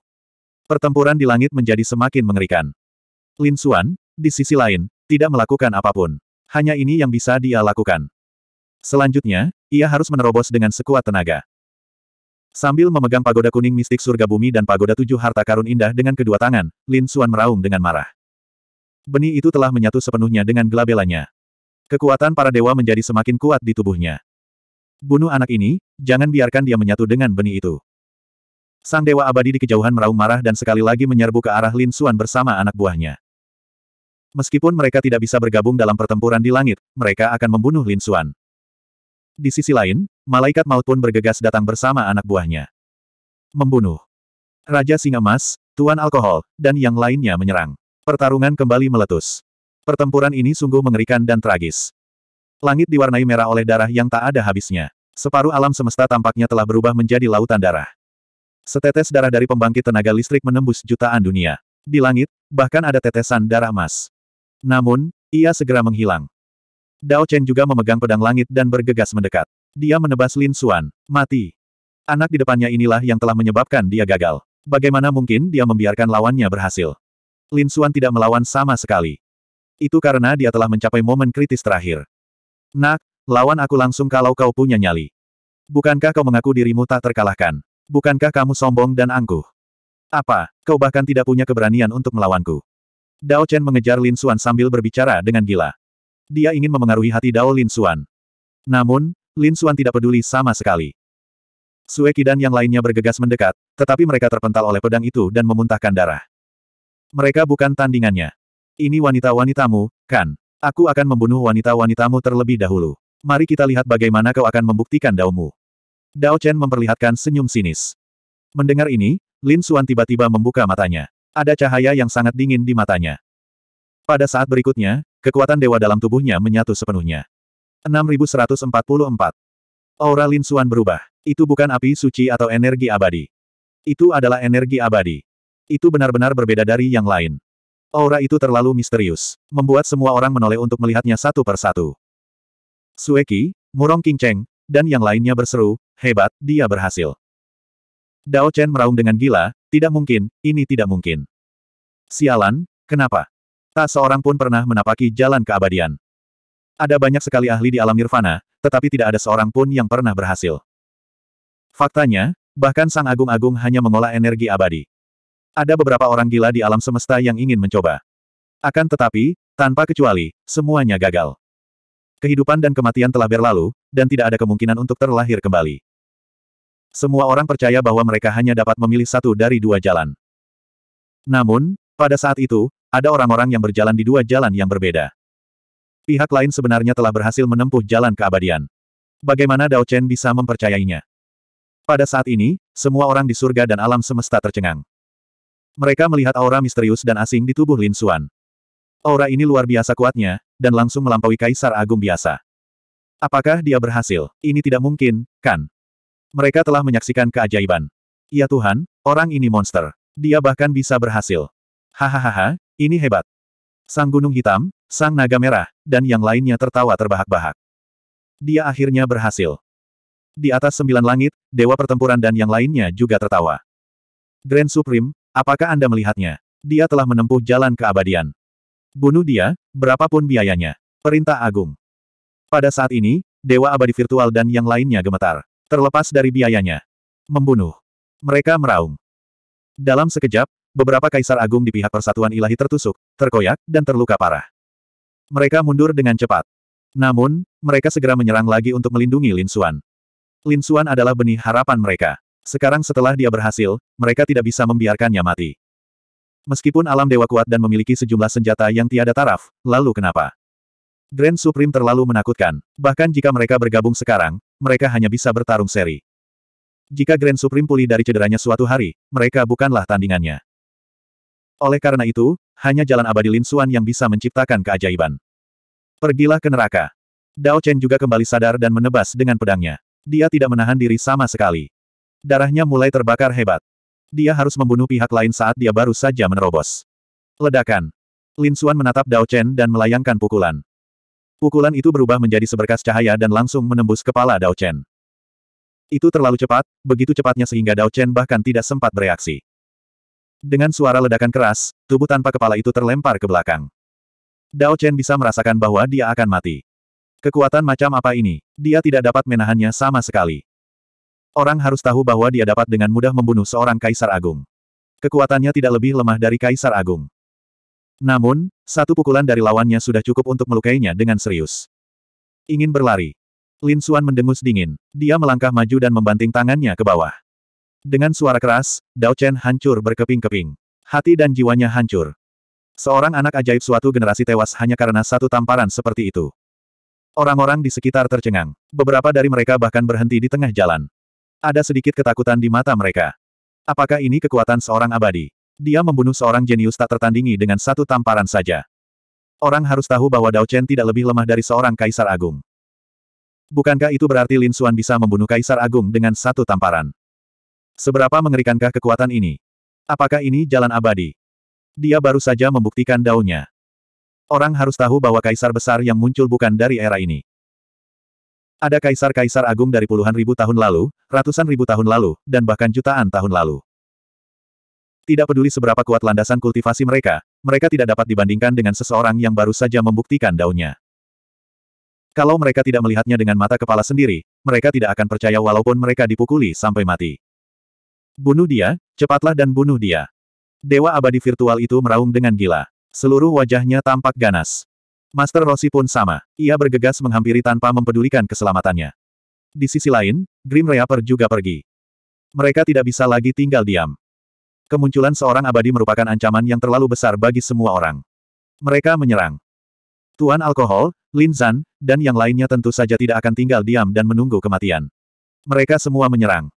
Pertempuran di langit menjadi semakin mengerikan. Lin Xuan, di sisi lain, tidak melakukan apapun. Hanya ini yang bisa dia lakukan. Selanjutnya, ia harus menerobos dengan sekuat tenaga. Sambil memegang pagoda kuning mistik surga bumi dan pagoda tujuh harta karun indah dengan kedua tangan, Lin Xuan meraung dengan marah. Benih itu telah menyatu sepenuhnya dengan gelabelanya. Kekuatan para dewa menjadi semakin kuat di tubuhnya. Bunuh anak ini, jangan biarkan dia menyatu dengan benih itu. Sang Dewa Abadi di kejauhan meraung marah dan sekali lagi menyerbu ke arah Lin Suan bersama anak buahnya. Meskipun mereka tidak bisa bergabung dalam pertempuran di langit, mereka akan membunuh Lin Suan. Di sisi lain, malaikat maut pun bergegas datang bersama anak buahnya. Membunuh. Raja Singa Emas, Tuan Alkohol, dan yang lainnya menyerang. Pertarungan kembali meletus. Pertempuran ini sungguh mengerikan dan tragis. Langit diwarnai merah oleh darah yang tak ada habisnya. Separuh alam semesta tampaknya telah berubah menjadi lautan darah. Setetes darah dari pembangkit tenaga listrik menembus jutaan dunia. Di langit, bahkan ada tetesan darah emas. Namun, ia segera menghilang. Dao Chen juga memegang pedang langit dan bergegas mendekat. Dia menebas Lin Xuan. Mati. Anak di depannya inilah yang telah menyebabkan dia gagal. Bagaimana mungkin dia membiarkan lawannya berhasil? Lin Xuan tidak melawan sama sekali. Itu karena dia telah mencapai momen kritis terakhir. Nak, lawan aku langsung kalau kau punya nyali. Bukankah kau mengaku dirimu tak terkalahkan? bukankah kamu sombong dan angkuh? Apa, kau bahkan tidak punya keberanian untuk melawanku? Dao Chen mengejar Lin Xuan sambil berbicara dengan gila. Dia ingin memengaruhi hati Dao Lin Xuan. Namun, Lin Xuan tidak peduli sama sekali. Sue dan yang lainnya bergegas mendekat, tetapi mereka terpental oleh pedang itu dan memuntahkan darah. Mereka bukan tandingannya. Ini wanita-wanitamu, kan? Aku akan membunuh wanita-wanitamu terlebih dahulu. Mari kita lihat bagaimana kau akan membuktikan daumu. Dao Chen memperlihatkan senyum sinis. Mendengar ini, Lin Xuan tiba-tiba membuka matanya. Ada cahaya yang sangat dingin di matanya. Pada saat berikutnya, kekuatan dewa dalam tubuhnya menyatu sepenuhnya. 6144. Aura Lin Xuan berubah. Itu bukan api suci atau energi abadi. Itu adalah energi abadi. Itu benar-benar berbeda dari yang lain. Aura itu terlalu misterius, membuat semua orang menoleh untuk melihatnya satu persatu. Sueki, Murong King Cheng, dan yang lainnya berseru, Hebat, dia berhasil. Dao Chen meraung dengan gila, tidak mungkin, ini tidak mungkin. Sialan, kenapa? Tak seorang pun pernah menapaki jalan keabadian. Ada banyak sekali ahli di alam nirvana, tetapi tidak ada seorang pun yang pernah berhasil. Faktanya, bahkan Sang Agung-Agung hanya mengolah energi abadi. Ada beberapa orang gila di alam semesta yang ingin mencoba. Akan tetapi, tanpa kecuali, semuanya gagal. Kehidupan dan kematian telah berlalu, dan tidak ada kemungkinan untuk terlahir kembali. Semua orang percaya bahwa mereka hanya dapat memilih satu dari dua jalan. Namun, pada saat itu, ada orang-orang yang berjalan di dua jalan yang berbeda. Pihak lain sebenarnya telah berhasil menempuh jalan keabadian. Bagaimana Dao Chen bisa mempercayainya? Pada saat ini, semua orang di surga dan alam semesta tercengang. Mereka melihat aura misterius dan asing di tubuh Lin Xuan. Aura ini luar biasa kuatnya, dan langsung melampaui kaisar agung biasa. Apakah dia berhasil? Ini tidak mungkin, kan? Mereka telah menyaksikan keajaiban. Ya Tuhan, orang ini monster. Dia bahkan bisa berhasil. Hahaha, ini hebat. Sang Gunung Hitam, Sang Naga Merah, dan yang lainnya tertawa terbahak-bahak. Dia akhirnya berhasil. Di atas sembilan langit, Dewa Pertempuran dan yang lainnya juga tertawa. Grand Supreme, apakah Anda melihatnya? Dia telah menempuh jalan keabadian. Bunuh dia, berapapun biayanya. Perintah Agung. Pada saat ini, Dewa Abadi Virtual dan yang lainnya gemetar. Terlepas dari biayanya. Membunuh. Mereka meraung. Dalam sekejap, beberapa kaisar agung di pihak persatuan ilahi tertusuk, terkoyak, dan terluka parah. Mereka mundur dengan cepat. Namun, mereka segera menyerang lagi untuk melindungi Lin Suan. Lin Suan adalah benih harapan mereka. Sekarang setelah dia berhasil, mereka tidak bisa membiarkannya mati. Meskipun alam dewa kuat dan memiliki sejumlah senjata yang tiada taraf, lalu kenapa? Grand Supreme terlalu menakutkan. Bahkan jika mereka bergabung sekarang, mereka hanya bisa bertarung seri. Jika Grand Supreme pulih dari cederanya suatu hari, mereka bukanlah tandingannya. Oleh karena itu, hanya jalan abadi Lin Suan yang bisa menciptakan keajaiban. Pergilah ke neraka. Dao Chen juga kembali sadar dan menebas dengan pedangnya. Dia tidak menahan diri sama sekali. Darahnya mulai terbakar hebat. Dia harus membunuh pihak lain saat dia baru saja menerobos. Ledakan. Lin Suan menatap Dao Chen dan melayangkan pukulan. Pukulan itu berubah menjadi seberkas cahaya dan langsung menembus kepala Dao Chen. Itu terlalu cepat, begitu cepatnya sehingga Dao Chen bahkan tidak sempat bereaksi. Dengan suara ledakan keras, tubuh tanpa kepala itu terlempar ke belakang. Dao Chen bisa merasakan bahwa dia akan mati. Kekuatan macam apa ini? Dia tidak dapat menahannya sama sekali. Orang harus tahu bahwa dia dapat dengan mudah membunuh seorang kaisar agung. Kekuatannya tidak lebih lemah dari kaisar agung. Namun, satu pukulan dari lawannya sudah cukup untuk melukainya dengan serius. Ingin berlari. Lin Xuan mendengus dingin. Dia melangkah maju dan membanting tangannya ke bawah. Dengan suara keras, Dao Chen hancur berkeping-keping. Hati dan jiwanya hancur. Seorang anak ajaib suatu generasi tewas hanya karena satu tamparan seperti itu. Orang-orang di sekitar tercengang. Beberapa dari mereka bahkan berhenti di tengah jalan. Ada sedikit ketakutan di mata mereka. Apakah ini kekuatan seorang abadi? Dia membunuh seorang jenius tak tertandingi dengan satu tamparan saja. Orang harus tahu bahwa Dao Chen tidak lebih lemah dari seorang kaisar agung. Bukankah itu berarti Lin Xuan bisa membunuh kaisar agung dengan satu tamparan? Seberapa mengerikankah kekuatan ini? Apakah ini jalan abadi? Dia baru saja membuktikan daunnya. Orang harus tahu bahwa kaisar besar yang muncul bukan dari era ini. Ada kaisar-kaisar agung dari puluhan ribu tahun lalu, ratusan ribu tahun lalu, dan bahkan jutaan tahun lalu. Tidak peduli seberapa kuat landasan kultivasi mereka, mereka tidak dapat dibandingkan dengan seseorang yang baru saja membuktikan daunnya. Kalau mereka tidak melihatnya dengan mata kepala sendiri, mereka tidak akan percaya walaupun mereka dipukuli sampai mati. Bunuh dia, cepatlah dan bunuh dia. Dewa abadi virtual itu meraung dengan gila. Seluruh wajahnya tampak ganas. Master Rossi pun sama. Ia bergegas menghampiri tanpa mempedulikan keselamatannya. Di sisi lain, Grim Reaper juga pergi. Mereka tidak bisa lagi tinggal diam. Kemunculan seorang abadi merupakan ancaman yang terlalu besar bagi semua orang. Mereka menyerang. Tuan Alkohol, Lin Zan, dan yang lainnya tentu saja tidak akan tinggal diam dan menunggu kematian. Mereka semua menyerang.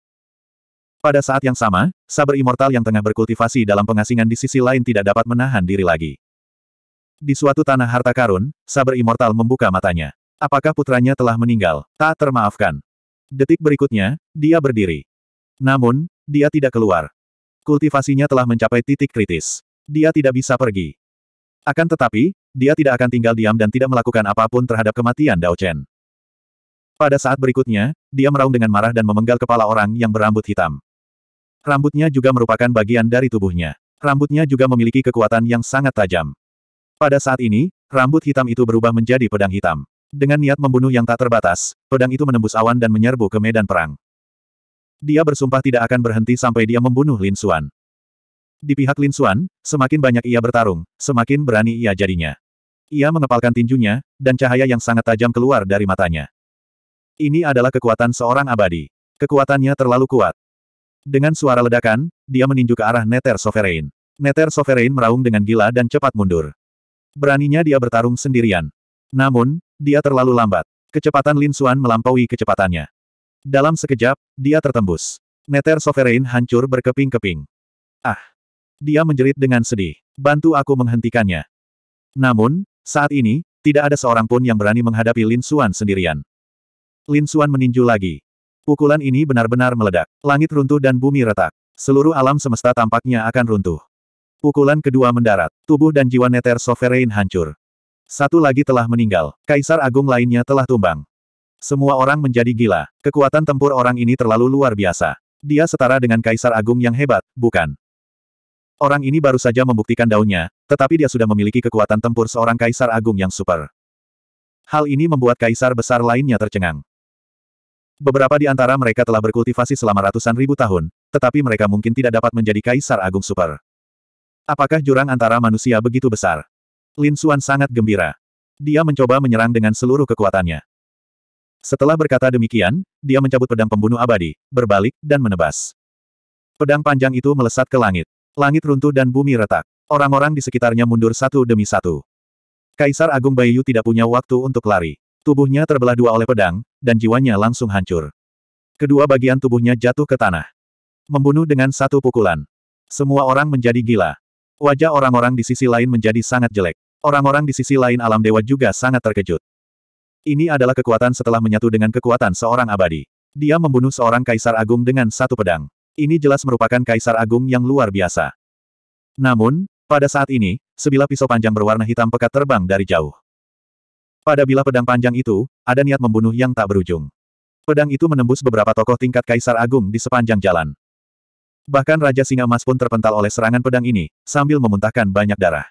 Pada saat yang sama, saber immortal yang tengah berkultivasi dalam pengasingan di sisi lain tidak dapat menahan diri lagi. Di suatu tanah harta karun, saber immortal membuka matanya. Apakah putranya telah meninggal? Tak termaafkan. Detik berikutnya, dia berdiri. Namun, dia tidak keluar. Kultivasinya telah mencapai titik kritis. Dia tidak bisa pergi. Akan tetapi, dia tidak akan tinggal diam dan tidak melakukan apapun terhadap kematian Dao Chen. Pada saat berikutnya, dia meraung dengan marah dan memenggal kepala orang yang berambut hitam. Rambutnya juga merupakan bagian dari tubuhnya. Rambutnya juga memiliki kekuatan yang sangat tajam. Pada saat ini, rambut hitam itu berubah menjadi pedang hitam. Dengan niat membunuh yang tak terbatas, pedang itu menembus awan dan menyerbu ke medan perang. Dia bersumpah tidak akan berhenti sampai dia membunuh Lin Xuan. Di pihak Lin Xuan, semakin banyak ia bertarung, semakin berani ia jadinya. Ia mengepalkan tinjunya, dan cahaya yang sangat tajam keluar dari matanya. Ini adalah kekuatan seorang abadi. Kekuatannya terlalu kuat. Dengan suara ledakan, dia meninju ke arah Nether Sovereign. Nether Sovereign meraung dengan gila dan cepat mundur. Beraninya dia bertarung sendirian. Namun, dia terlalu lambat. Kecepatan Lin Xuan melampaui kecepatannya. Dalam sekejap, dia tertembus. Neter Sovereign hancur berkeping-keping. Ah! Dia menjerit dengan sedih. Bantu aku menghentikannya. Namun, saat ini, tidak ada seorang pun yang berani menghadapi Lin Suan sendirian. Lin Suan meninju lagi. Pukulan ini benar-benar meledak. Langit runtuh dan bumi retak. Seluruh alam semesta tampaknya akan runtuh. Pukulan kedua mendarat. Tubuh dan jiwa Neter Sovereign hancur. Satu lagi telah meninggal. Kaisar Agung lainnya telah tumbang. Semua orang menjadi gila. Kekuatan tempur orang ini terlalu luar biasa. Dia setara dengan Kaisar Agung yang hebat, bukan? Orang ini baru saja membuktikan daunnya, tetapi dia sudah memiliki kekuatan tempur seorang Kaisar Agung yang super. Hal ini membuat Kaisar besar lainnya tercengang. Beberapa di antara mereka telah berkultivasi selama ratusan ribu tahun, tetapi mereka mungkin tidak dapat menjadi Kaisar Agung Super. Apakah jurang antara manusia begitu besar? Lin Xuan sangat gembira. Dia mencoba menyerang dengan seluruh kekuatannya. Setelah berkata demikian, dia mencabut pedang pembunuh abadi, berbalik, dan menebas. Pedang panjang itu melesat ke langit. Langit runtuh dan bumi retak. Orang-orang di sekitarnya mundur satu demi satu. Kaisar Agung Bayu tidak punya waktu untuk lari. Tubuhnya terbelah dua oleh pedang, dan jiwanya langsung hancur. Kedua bagian tubuhnya jatuh ke tanah. Membunuh dengan satu pukulan. Semua orang menjadi gila. Wajah orang-orang di sisi lain menjadi sangat jelek. Orang-orang di sisi lain alam dewa juga sangat terkejut. Ini adalah kekuatan setelah menyatu dengan kekuatan seorang abadi. Dia membunuh seorang kaisar agung dengan satu pedang. Ini jelas merupakan kaisar agung yang luar biasa. Namun, pada saat ini, sebilah pisau panjang berwarna hitam pekat terbang dari jauh. Pada bilah pedang panjang itu, ada niat membunuh yang tak berujung. Pedang itu menembus beberapa tokoh tingkat kaisar agung di sepanjang jalan. Bahkan Raja Singa Emas pun terpental oleh serangan pedang ini, sambil memuntahkan banyak darah.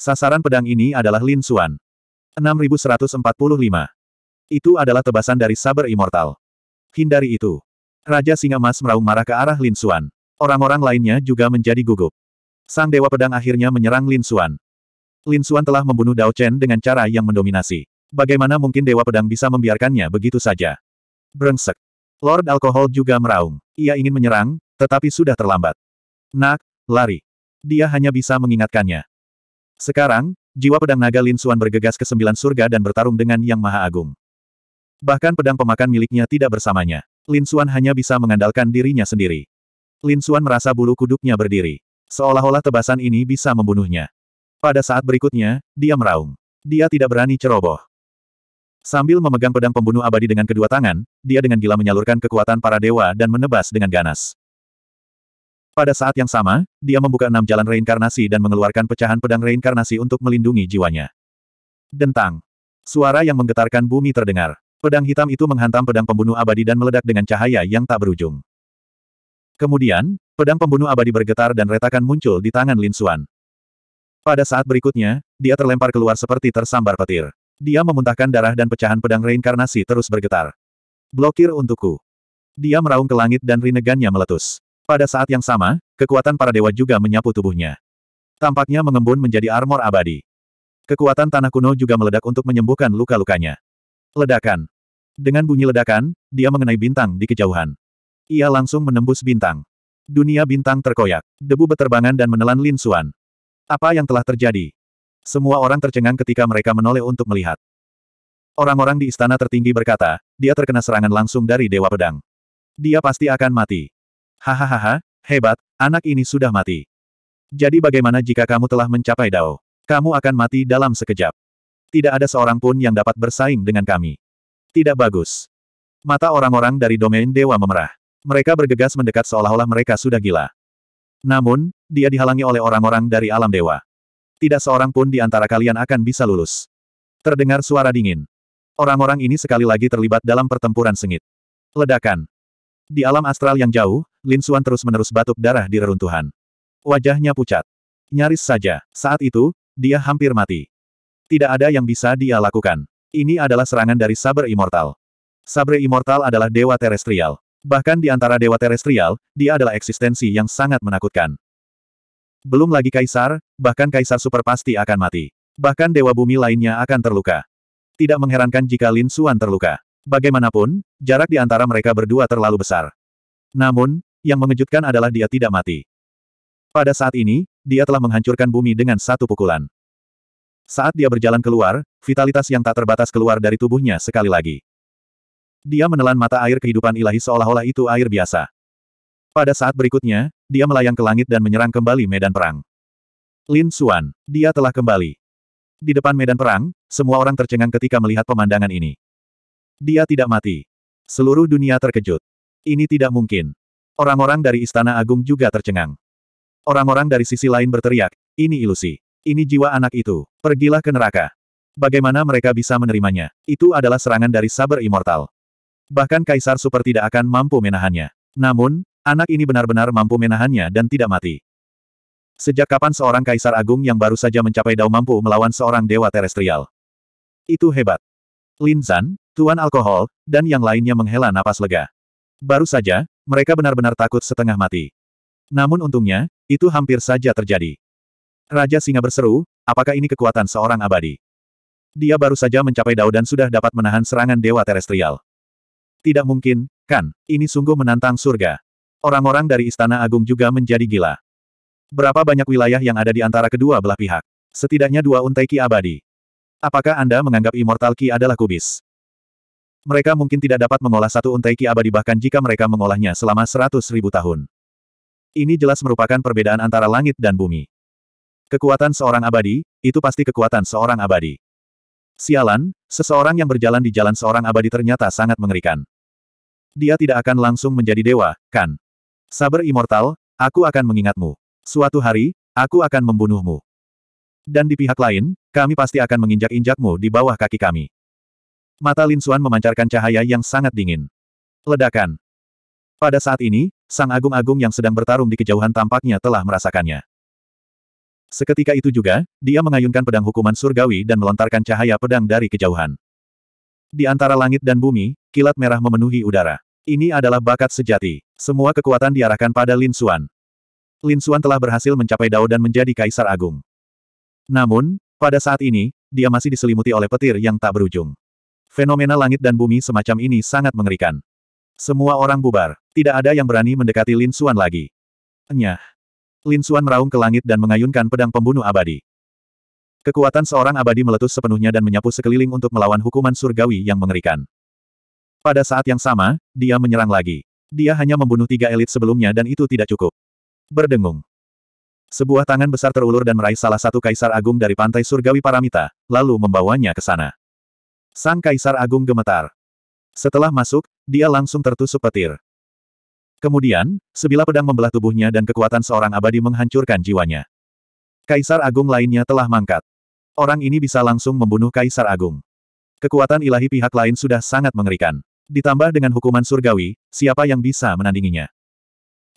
Sasaran pedang ini adalah Lin Xuan, 6145. Itu adalah tebasan dari saber immortal. Hindari itu. Raja Singa Mas meraung marah ke arah Lin Xuan. Orang-orang lainnya juga menjadi gugup. Sang Dewa Pedang akhirnya menyerang Lin Xuan. Lin Xuan telah membunuh Dao Chen dengan cara yang mendominasi. Bagaimana mungkin Dewa Pedang bisa membiarkannya begitu saja? Brengsek. Lord Alkohol juga meraung. Ia ingin menyerang, tetapi sudah terlambat. Nak, lari. Dia hanya bisa mengingatkannya. Sekarang, jiwa pedang naga Lin Xuan bergegas ke sembilan surga dan bertarung dengan Yang Maha Agung. Bahkan pedang pemakan miliknya tidak bersamanya. Lin Xuan hanya bisa mengandalkan dirinya sendiri. Lin Xuan merasa bulu kuduknya berdiri. Seolah-olah tebasan ini bisa membunuhnya. Pada saat berikutnya, dia meraung. Dia tidak berani ceroboh. Sambil memegang pedang pembunuh abadi dengan kedua tangan, dia dengan gila menyalurkan kekuatan para dewa dan menebas dengan ganas. Pada saat yang sama, dia membuka enam jalan reinkarnasi dan mengeluarkan pecahan pedang reinkarnasi untuk melindungi jiwanya. Dentang. Suara yang menggetarkan bumi terdengar. Pedang hitam itu menghantam pedang pembunuh abadi dan meledak dengan cahaya yang tak berujung. Kemudian, pedang pembunuh abadi bergetar dan retakan muncul di tangan Lin Xuan. Pada saat berikutnya, dia terlempar keluar seperti tersambar petir. Dia memuntahkan darah dan pecahan pedang reinkarnasi terus bergetar. Blokir untukku. Dia meraung ke langit dan rinegannya meletus. Pada saat yang sama, kekuatan para dewa juga menyapu tubuhnya. Tampaknya mengembun menjadi armor abadi. Kekuatan tanah kuno juga meledak untuk menyembuhkan luka-lukanya. Ledakan. Dengan bunyi ledakan, dia mengenai bintang di kejauhan. Ia langsung menembus bintang. Dunia bintang terkoyak. Debu beterbangan dan menelan Lin Suan. Apa yang telah terjadi? Semua orang tercengang ketika mereka menoleh untuk melihat. Orang-orang di istana tertinggi berkata, dia terkena serangan langsung dari Dewa Pedang. Dia pasti akan mati. Hahaha, hebat, anak ini sudah mati. Jadi bagaimana jika kamu telah mencapai Dao? Kamu akan mati dalam sekejap. Tidak ada seorang pun yang dapat bersaing dengan kami. Tidak bagus. Mata orang-orang dari domain dewa memerah. Mereka bergegas mendekat seolah-olah mereka sudah gila. Namun, dia dihalangi oleh orang-orang dari alam dewa. Tidak seorang pun di antara kalian akan bisa lulus. Terdengar suara dingin. Orang-orang ini sekali lagi terlibat dalam pertempuran sengit. Ledakan. Di alam astral yang jauh, Lin Xuan terus-menerus batuk darah di reruntuhan. Wajahnya pucat. Nyaris saja, saat itu, dia hampir mati. Tidak ada yang bisa dia lakukan. Ini adalah serangan dari Saber Immortal. Saber Immortal adalah dewa terestrial. Bahkan di antara dewa terestrial, dia adalah eksistensi yang sangat menakutkan. Belum lagi kaisar, bahkan kaisar super pasti akan mati. Bahkan dewa bumi lainnya akan terluka. Tidak mengherankan jika Lin Suan terluka. Bagaimanapun, jarak di antara mereka berdua terlalu besar. Namun, yang mengejutkan adalah dia tidak mati. Pada saat ini, dia telah menghancurkan bumi dengan satu pukulan. Saat dia berjalan keluar, vitalitas yang tak terbatas keluar dari tubuhnya sekali lagi. Dia menelan mata air kehidupan ilahi seolah-olah itu air biasa. Pada saat berikutnya, dia melayang ke langit dan menyerang kembali medan perang. Lin Xuan, dia telah kembali. Di depan medan perang, semua orang tercengang ketika melihat pemandangan ini. Dia tidak mati. Seluruh dunia terkejut. Ini tidak mungkin. Orang-orang dari Istana Agung juga tercengang. Orang-orang dari sisi lain berteriak, ini ilusi. Ini jiwa anak itu. Pergilah ke neraka. Bagaimana mereka bisa menerimanya? Itu adalah serangan dari saber immortal. Bahkan Kaisar Super tidak akan mampu menahannya. Namun, anak ini benar-benar mampu menahannya dan tidak mati. Sejak kapan seorang Kaisar Agung yang baru saja mencapai Dao mampu melawan seorang Dewa Terestrial? Itu hebat. Lin Zan, Tuan Alkohol, dan yang lainnya menghela napas lega. Baru saja, mereka benar-benar takut setengah mati. Namun untungnya, itu hampir saja terjadi. Raja Singa berseru, apakah ini kekuatan seorang abadi? Dia baru saja mencapai Dao dan sudah dapat menahan serangan Dewa Terestrial. Tidak mungkin, kan? Ini sungguh menantang surga. Orang-orang dari Istana Agung juga menjadi gila. Berapa banyak wilayah yang ada di antara kedua belah pihak? Setidaknya dua untai ki abadi. Apakah Anda menganggap Immortal Ki adalah kubis? Mereka mungkin tidak dapat mengolah satu untai ki abadi bahkan jika mereka mengolahnya selama seratus ribu tahun. Ini jelas merupakan perbedaan antara langit dan bumi. Kekuatan seorang abadi, itu pasti kekuatan seorang abadi. Sialan, seseorang yang berjalan di jalan seorang abadi ternyata sangat mengerikan. Dia tidak akan langsung menjadi dewa, kan? Saber immortal, aku akan mengingatmu. Suatu hari, aku akan membunuhmu. Dan di pihak lain, kami pasti akan menginjak-injakmu di bawah kaki kami. Mata Lin Xuan memancarkan cahaya yang sangat dingin. Ledakan. Pada saat ini, Sang Agung-Agung yang sedang bertarung di kejauhan tampaknya telah merasakannya. Seketika itu juga, dia mengayunkan pedang hukuman surgawi dan melontarkan cahaya pedang dari kejauhan. Di antara langit dan bumi, kilat merah memenuhi udara. Ini adalah bakat sejati. Semua kekuatan diarahkan pada Lin Xuan. Lin Xuan telah berhasil mencapai Dao dan menjadi Kaisar Agung. Namun, pada saat ini, dia masih diselimuti oleh petir yang tak berujung. Fenomena langit dan bumi semacam ini sangat mengerikan. Semua orang bubar. Tidak ada yang berani mendekati Lin Xuan lagi. Enyah. Lin Xuan meraung ke langit dan mengayunkan pedang pembunuh abadi. Kekuatan seorang abadi meletus sepenuhnya dan menyapu sekeliling untuk melawan hukuman surgawi yang mengerikan. Pada saat yang sama, dia menyerang lagi. Dia hanya membunuh tiga elit sebelumnya dan itu tidak cukup. Berdengung. Sebuah tangan besar terulur dan meraih salah satu kaisar agung dari pantai surgawi Paramita, lalu membawanya ke sana. Sang Kaisar Agung gemetar. Setelah masuk, dia langsung tertusuk petir. Kemudian, sebilah pedang membelah tubuhnya dan kekuatan seorang abadi menghancurkan jiwanya. Kaisar Agung lainnya telah mangkat. Orang ini bisa langsung membunuh Kaisar Agung. Kekuatan ilahi pihak lain sudah sangat mengerikan. Ditambah dengan hukuman surgawi, siapa yang bisa menandinginya?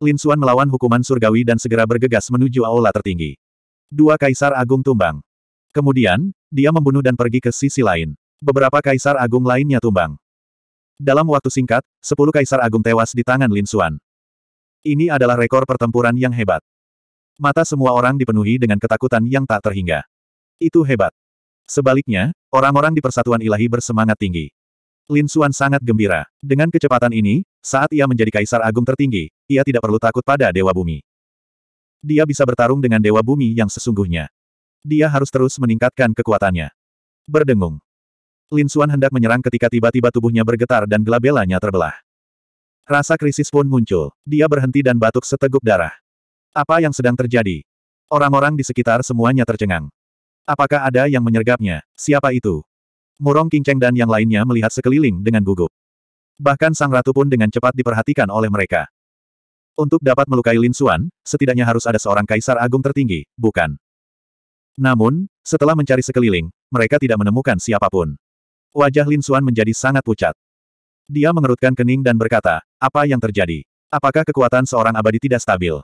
Lin Suan melawan hukuman surgawi dan segera bergegas menuju aula tertinggi. Dua Kaisar Agung tumbang. Kemudian, dia membunuh dan pergi ke sisi lain beberapa kaisar agung lainnya tumbang. Dalam waktu singkat, sepuluh kaisar agung tewas di tangan Lin Xuan. Ini adalah rekor pertempuran yang hebat. Mata semua orang dipenuhi dengan ketakutan yang tak terhingga. Itu hebat. Sebaliknya, orang-orang di Persatuan Ilahi bersemangat tinggi. Lin Xuan sangat gembira. Dengan kecepatan ini, saat ia menjadi kaisar agung tertinggi, ia tidak perlu takut pada Dewa Bumi. Dia bisa bertarung dengan Dewa Bumi yang sesungguhnya. Dia harus terus meningkatkan kekuatannya. Berdengung. Lin Suan hendak menyerang ketika tiba-tiba tubuhnya bergetar dan gelabelanya terbelah. Rasa krisis pun muncul. Dia berhenti dan batuk seteguk darah. Apa yang sedang terjadi? Orang-orang di sekitar semuanya tercengang. Apakah ada yang menyergapnya? Siapa itu? Murong Kingceng dan yang lainnya melihat sekeliling dengan gugup. Bahkan Sang Ratu pun dengan cepat diperhatikan oleh mereka. Untuk dapat melukai Lin Suan, setidaknya harus ada seorang kaisar agung tertinggi, bukan? Namun, setelah mencari sekeliling, mereka tidak menemukan siapapun. Wajah Lin Xuan menjadi sangat pucat. Dia mengerutkan kening dan berkata, apa yang terjadi? Apakah kekuatan seorang abadi tidak stabil?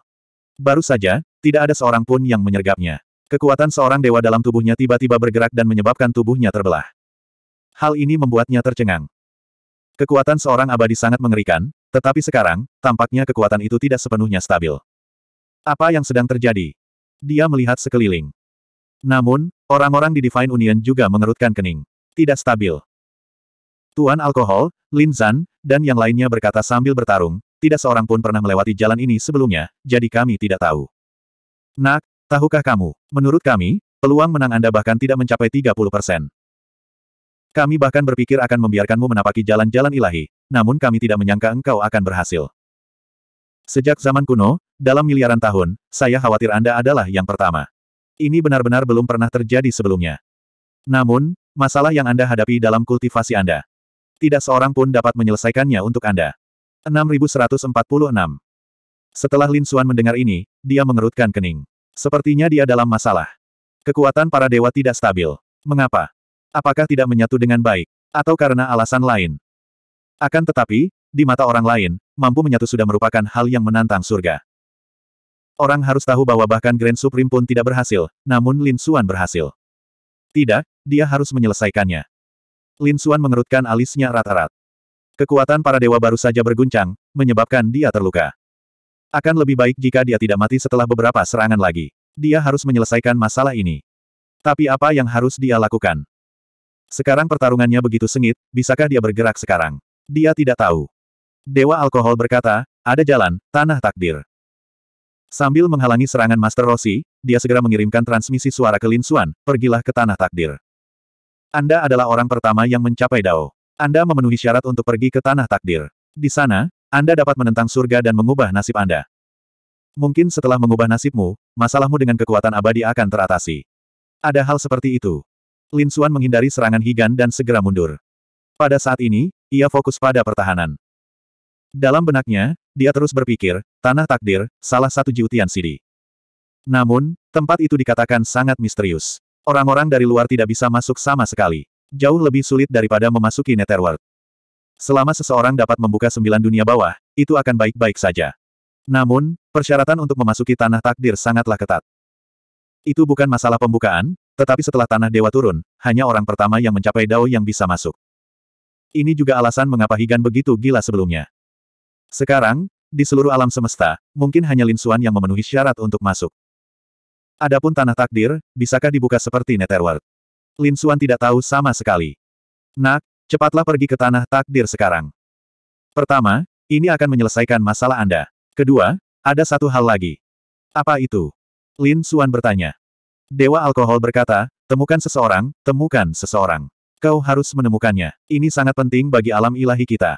Baru saja, tidak ada seorang pun yang menyergapnya. Kekuatan seorang dewa dalam tubuhnya tiba-tiba bergerak dan menyebabkan tubuhnya terbelah. Hal ini membuatnya tercengang. Kekuatan seorang abadi sangat mengerikan, tetapi sekarang, tampaknya kekuatan itu tidak sepenuhnya stabil. Apa yang sedang terjadi? Dia melihat sekeliling. Namun, orang-orang di Divine Union juga mengerutkan kening tidak stabil. Tuan Alkohol, Lin Zan, dan yang lainnya berkata sambil bertarung, tidak seorang pun pernah melewati jalan ini sebelumnya, jadi kami tidak tahu. Nak, tahukah kamu, menurut kami, peluang menang Anda bahkan tidak mencapai 30 persen. Kami bahkan berpikir akan membiarkanmu menapaki jalan-jalan ilahi, namun kami tidak menyangka engkau akan berhasil. Sejak zaman kuno, dalam miliaran tahun, saya khawatir Anda adalah yang pertama. Ini benar-benar belum pernah terjadi sebelumnya. Namun, masalah yang Anda hadapi dalam kultivasi Anda. Tidak seorang pun dapat menyelesaikannya untuk Anda. 6146 Setelah Lin Xuan mendengar ini, dia mengerutkan kening. Sepertinya dia dalam masalah. Kekuatan para dewa tidak stabil. Mengapa? Apakah tidak menyatu dengan baik? Atau karena alasan lain? Akan tetapi, di mata orang lain, mampu menyatu sudah merupakan hal yang menantang surga. Orang harus tahu bahwa bahkan Grand Supreme pun tidak berhasil, namun Lin Xuan berhasil. Tidak, dia harus menyelesaikannya. Lin Xuan mengerutkan alisnya rata rata Kekuatan para dewa baru saja berguncang, menyebabkan dia terluka. Akan lebih baik jika dia tidak mati setelah beberapa serangan lagi. Dia harus menyelesaikan masalah ini. Tapi apa yang harus dia lakukan? Sekarang pertarungannya begitu sengit, bisakah dia bergerak sekarang? Dia tidak tahu. Dewa alkohol berkata, ada jalan, tanah takdir. Sambil menghalangi serangan Master Rossi, dia segera mengirimkan transmisi suara ke Lin Suan. pergilah ke tanah takdir. Anda adalah orang pertama yang mencapai Dao. Anda memenuhi syarat untuk pergi ke tanah takdir. Di sana, Anda dapat menentang surga dan mengubah nasib Anda. Mungkin setelah mengubah nasibmu, masalahmu dengan kekuatan abadi akan teratasi. Ada hal seperti itu. Lin Suan menghindari serangan Higan dan segera mundur. Pada saat ini, ia fokus pada pertahanan. Dalam benaknya, dia terus berpikir, tanah takdir, salah satu jiutian Sidi. Namun, tempat itu dikatakan sangat misterius. Orang-orang dari luar tidak bisa masuk sama sekali. Jauh lebih sulit daripada memasuki Netherworld. Selama seseorang dapat membuka sembilan dunia bawah, itu akan baik-baik saja. Namun, persyaratan untuk memasuki tanah takdir sangatlah ketat. Itu bukan masalah pembukaan, tetapi setelah tanah dewa turun, hanya orang pertama yang mencapai dao yang bisa masuk. Ini juga alasan mengapa Higan begitu gila sebelumnya. Sekarang, di seluruh alam semesta, mungkin hanya Lin Suan yang memenuhi syarat untuk masuk. Adapun tanah takdir, bisakah dibuka seperti Netherworld? Lin Suan tidak tahu sama sekali. Nak, cepatlah pergi ke tanah takdir sekarang. Pertama, ini akan menyelesaikan masalah Anda. Kedua, ada satu hal lagi. Apa itu? Lin Suan bertanya. Dewa alkohol berkata, temukan seseorang, temukan seseorang. Kau harus menemukannya. Ini sangat penting bagi alam ilahi kita.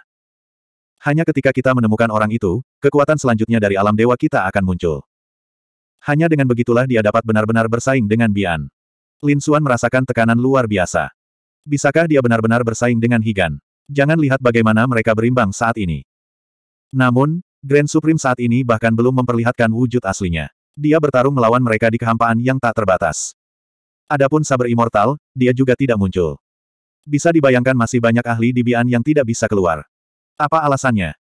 Hanya ketika kita menemukan orang itu, kekuatan selanjutnya dari alam dewa kita akan muncul. Hanya dengan begitulah dia dapat benar-benar bersaing dengan Bian. Lin Xuan merasakan tekanan luar biasa. Bisakah dia benar-benar bersaing dengan Higan? Jangan lihat bagaimana mereka berimbang saat ini. Namun, Grand Supreme saat ini bahkan belum memperlihatkan wujud aslinya. Dia bertarung melawan mereka di kehampaan yang tak terbatas. Adapun saber immortal, dia juga tidak muncul. Bisa dibayangkan masih banyak ahli di Bian yang tidak bisa keluar. Apa alasannya?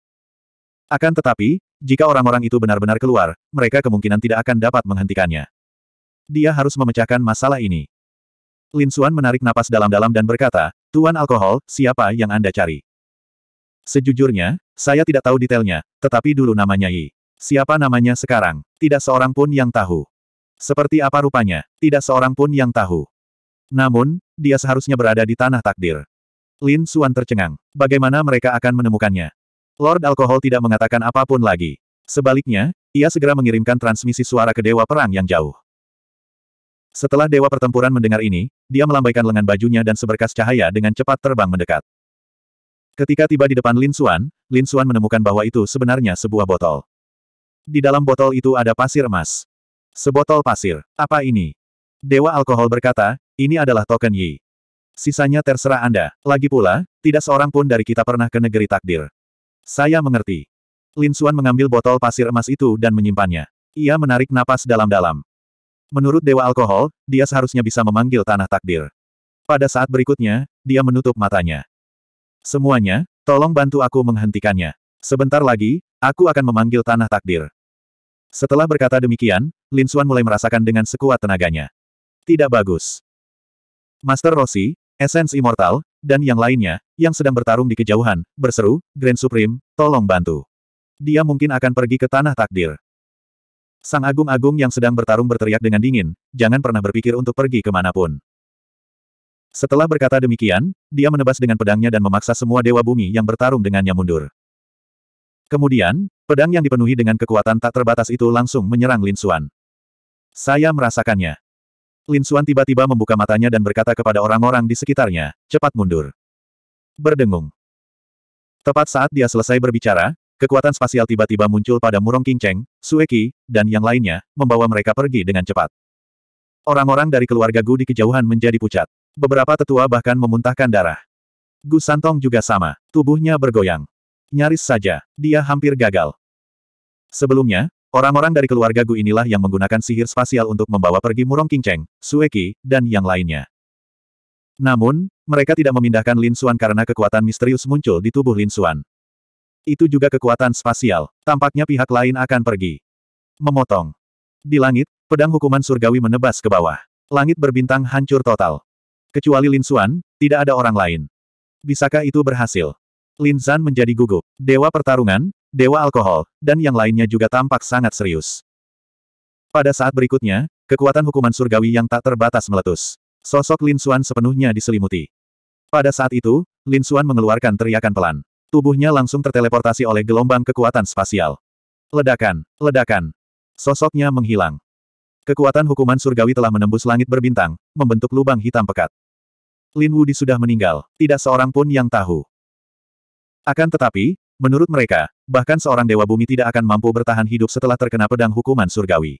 Akan tetapi, jika orang-orang itu benar-benar keluar, mereka kemungkinan tidak akan dapat menghentikannya. Dia harus memecahkan masalah ini. Lin Suan menarik napas dalam-dalam dan berkata, Tuan Alkohol, siapa yang Anda cari? Sejujurnya, saya tidak tahu detailnya, tetapi dulu namanya Yi. Siapa namanya sekarang? Tidak seorang pun yang tahu. Seperti apa rupanya? Tidak seorang pun yang tahu. Namun, dia seharusnya berada di tanah takdir. Lin Suan tercengang. Bagaimana mereka akan menemukannya? Lord Alkohol tidak mengatakan apapun lagi. Sebaliknya, ia segera mengirimkan transmisi suara ke Dewa Perang yang jauh. Setelah Dewa Pertempuran mendengar ini, dia melambaikan lengan bajunya dan seberkas cahaya dengan cepat terbang mendekat. Ketika tiba di depan Lin Suan, Lin Suan menemukan bahwa itu sebenarnya sebuah botol. Di dalam botol itu ada pasir emas. Sebotol pasir. Apa ini? Dewa Alkohol berkata, ini adalah token Yi sisanya terserah Anda. Lagi pula, tidak seorang pun dari kita pernah ke negeri takdir. Saya mengerti. Lin Xuan mengambil botol pasir emas itu dan menyimpannya. Ia menarik napas dalam-dalam. Menurut Dewa Alkohol, dia seharusnya bisa memanggil tanah takdir. Pada saat berikutnya, dia menutup matanya. Semuanya, tolong bantu aku menghentikannya. Sebentar lagi, aku akan memanggil tanah takdir. Setelah berkata demikian, Lin Xuan mulai merasakan dengan sekuat tenaganya. Tidak bagus. Master Rossi, Essence Immortal, dan yang lainnya, yang sedang bertarung di kejauhan, berseru, Grand Supreme, tolong bantu. Dia mungkin akan pergi ke tanah takdir. Sang Agung-Agung yang sedang bertarung berteriak dengan dingin, jangan pernah berpikir untuk pergi kemanapun. Setelah berkata demikian, dia menebas dengan pedangnya dan memaksa semua dewa bumi yang bertarung dengannya mundur. Kemudian, pedang yang dipenuhi dengan kekuatan tak terbatas itu langsung menyerang Lin Xuan. Saya merasakannya. Lin Suan tiba-tiba membuka matanya dan berkata kepada orang-orang di sekitarnya, cepat mundur. Berdengung. Tepat saat dia selesai berbicara, kekuatan spasial tiba-tiba muncul pada Murong King Cheng, Sueki, dan yang lainnya, membawa mereka pergi dengan cepat. Orang-orang dari keluarga Gu di kejauhan menjadi pucat. Beberapa tetua bahkan memuntahkan darah. Gu Santong juga sama, tubuhnya bergoyang. Nyaris saja, dia hampir gagal. Sebelumnya, Orang-orang dari keluarga Gu inilah yang menggunakan sihir spasial untuk membawa pergi Murong Kingcheng, Sueki, dan yang lainnya. Namun, mereka tidak memindahkan Lin Xuan karena kekuatan misterius muncul di tubuh Lin Xuan. Itu juga kekuatan spasial, tampaknya pihak lain akan pergi. Memotong. Di langit, pedang hukuman surgawi menebas ke bawah. Langit berbintang hancur total. Kecuali Lin Xuan, tidak ada orang lain. Bisakah itu berhasil? Lin Zan menjadi gugup. Dewa pertarungan, Dewa Alkohol, dan yang lainnya juga tampak sangat serius. Pada saat berikutnya, kekuatan hukuman surgawi yang tak terbatas meletus. Sosok Lin Xuan sepenuhnya diselimuti. Pada saat itu, Lin Xuan mengeluarkan teriakan pelan. Tubuhnya langsung terteleportasi oleh gelombang kekuatan spasial. Ledakan, ledakan. Sosoknya menghilang. Kekuatan hukuman surgawi telah menembus langit berbintang, membentuk lubang hitam pekat. Lin Wudi sudah meninggal, tidak seorang pun yang tahu. Akan tetapi, Menurut mereka, bahkan seorang dewa bumi tidak akan mampu bertahan hidup setelah terkena pedang hukuman surgawi.